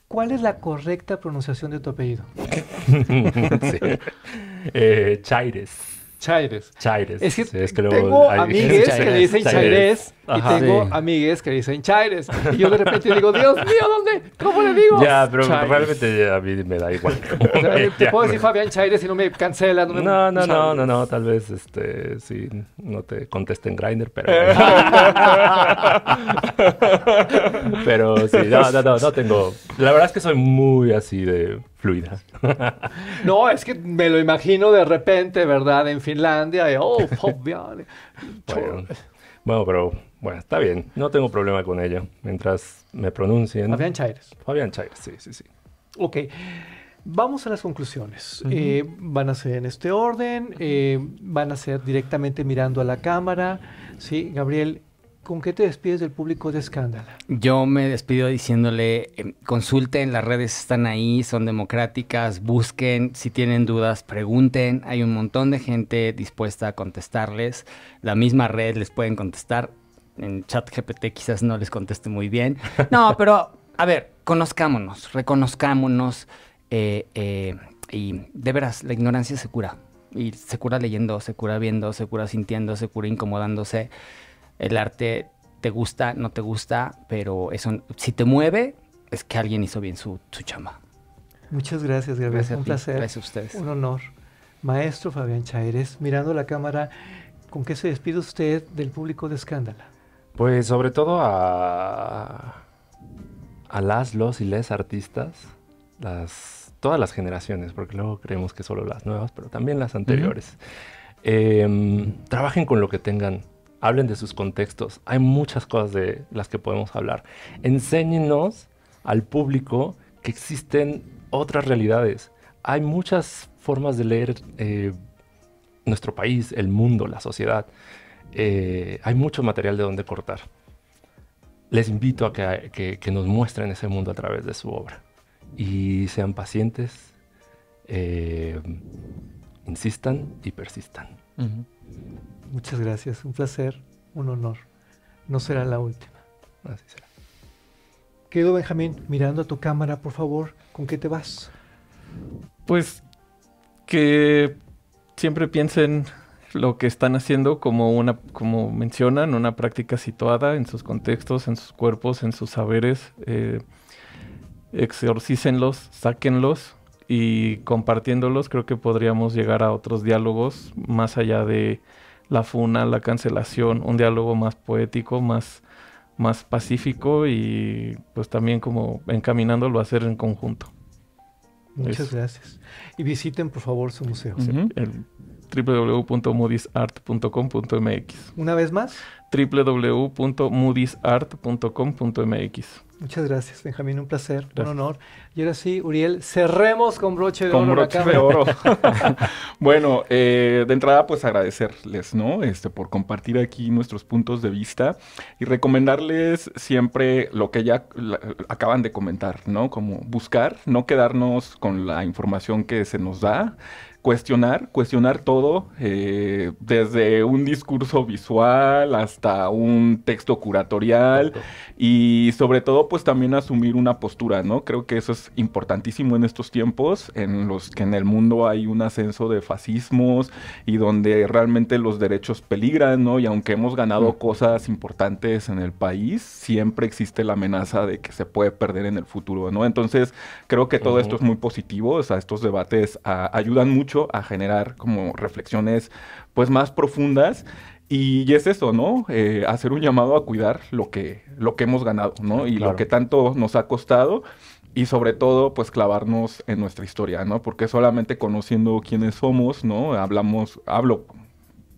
Speaker 1: ¿Cuál es la correcta pronunciación de tu apellido? sí.
Speaker 3: Eh, Chaires. Chaires. Chaires. Es que, tengo
Speaker 1: que le dicen Chaires y tengo amigues que dicen Chaires. Y yo de repente digo, Dios mío, ¿dónde? ¿Cómo le digo? Ya, pero realmente
Speaker 3: a mí me da igual. te puedo decir
Speaker 1: Fabián Chaires y no me cancelan. No, no, no,
Speaker 3: no, no, tal vez este, sí, no te contesten Grindr, pero. pero sí, no, no, no, no tengo. La verdad es que soy muy así de fluida.
Speaker 1: no, es que me lo imagino de repente, ¿verdad? En Finlandia, y, oh, Fabián.
Speaker 3: bueno, pero bueno, está bien, no tengo problema con ello, mientras me pronuncien. Fabián Chaires. Fabián Chaires, sí, sí, sí.
Speaker 1: Ok, vamos a las conclusiones. Eh, van a ser en este orden, eh, van a ser directamente mirando a la cámara. Sí, Gabriel, ¿Con qué te despides del público de Escándala?
Speaker 2: Yo me despido diciéndole, em, consulten, las redes están ahí, son democráticas, busquen, si tienen dudas, pregunten, hay un montón de gente dispuesta a contestarles, la misma red les pueden contestar, en GPT quizás no les conteste muy bien. No, pero a ver, conozcámonos, reconozcámonos eh, eh, y de veras, la ignorancia se cura. Y se cura leyendo, se cura viendo, se cura sintiendo, se cura incomodándose. El arte te gusta, no te gusta, pero eso si te mueve es que alguien hizo bien su, su chamba.
Speaker 1: Muchas gracias, Gabriel. Gracias un placer. ustedes. Un honor. Maestro Fabián Chaires, mirando la cámara, ¿con qué se despide usted del público de Escándala?
Speaker 3: Pues sobre todo a, las, los y les artistas, todas las generaciones, porque luego creemos que solo las nuevas, pero también las anteriores. Em, trabajen con lo que tengan, hablen de sus contextos, hay muchas cosas de las que podemos hablar. Enséñenos al público que existen otras realidades. Hay muchas formas de leer eh, nuestro país, el mundo, la sociedad. Eh, hay mucho material de donde cortar. Les invito a que, nos muestren ese mundo a través de su obra. Y sean pacientes, eh, insistan y persistan.
Speaker 1: Muchas gracias, un placer, un honor. No será la última. Así será. Querido Benjamín, mirando a tu cámara, por favor, ¿con qué te vas? Pues que
Speaker 4: siempre piensen lo que están haciendo como una, como mencionan, una práctica situada en sus contextos, en sus cuerpos, en sus saberes. Eh, exorcícenlos, sáquenlos y compartiéndolos creo que podríamos llegar a otros diálogos más allá de la funa, la cancelación, un diálogo más poético, más, más pacífico y pues también como encaminándolo a hacer en conjunto.
Speaker 1: Muchas gracias. Y visiten por favor su museo
Speaker 4: www.moody'sart.com.mx. Una vez más. www.moody'sart.com.mx.
Speaker 1: Muchas gracias, Benjamín. Un placer, un honor. Y ahora sí, Uriel, cerremos con broche de oro. Con broche de oro.
Speaker 5: bueno, eh, de entrada, pues agradecerles, ¿no? Este, por compartir aquí nuestros puntos de vista y recomendarles siempre lo que ya acaban de comentar, ¿no? Como buscar, no quedarnos con la información que se nos da cuestionar, cuestionar todo, eh, desde un discurso visual hasta un texto curatorial y sobre todo pues también asumir una postura, ¿no? Creo que eso es importantísimo en estos tiempos en los que en el mundo hay un ascenso de fascismos y donde realmente los derechos peligran, ¿no? Y aunque hemos ganado cosas importantes en el país, siempre existe la amenaza de que se puede perder en el futuro, ¿no? Entonces creo que todo esto es muy positivo, o sea, estos debates ah, ayudan mucho a generar como reflexiones pues más profundas. Y es eso, ¿no? Eh, hacer un llamado a cuidar lo que, lo que hemos ganado, ¿no? Y lo que tanto nos ha costado y sobre todo pues clavarnos en nuestra historia, ¿no? Porque solamente conociendo quiénes somos, ¿no? Hablamos, hablo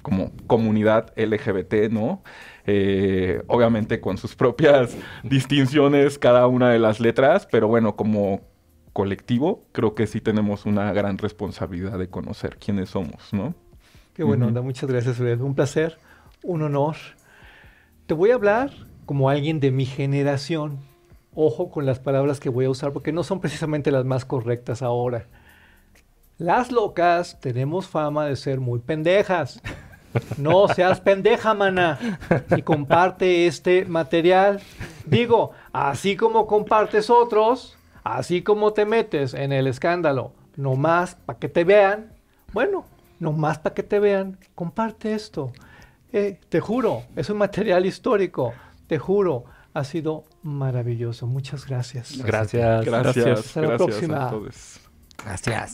Speaker 5: como comunidad LGBT, ¿no? Eh, obviamente con sus propias distinciones cada una de las letras, pero bueno, como colectivo, creo que sí tenemos una gran responsabilidad de conocer quiénes somos, ¿no?
Speaker 1: Qué bueno, muchas gracias, Un placer, un honor. Te voy a hablar como alguien de mi generación. Ojo con las palabras que voy a usar porque no son precisamente las más correctas ahora. Las locas tenemos fama de ser muy pendejas.
Speaker 2: No seas
Speaker 1: pendeja, mana. Y comparte este material. Digo, así como compartes otros, Así como te metes en el escándalo, nomás para que te vean, bueno, nomás para que te vean, comparte esto. Eh, te juro, es un material histórico, te juro, ha sido maravilloso. Muchas gracias. Gracias. Gracias. Hasta la próxima.
Speaker 2: Gracias.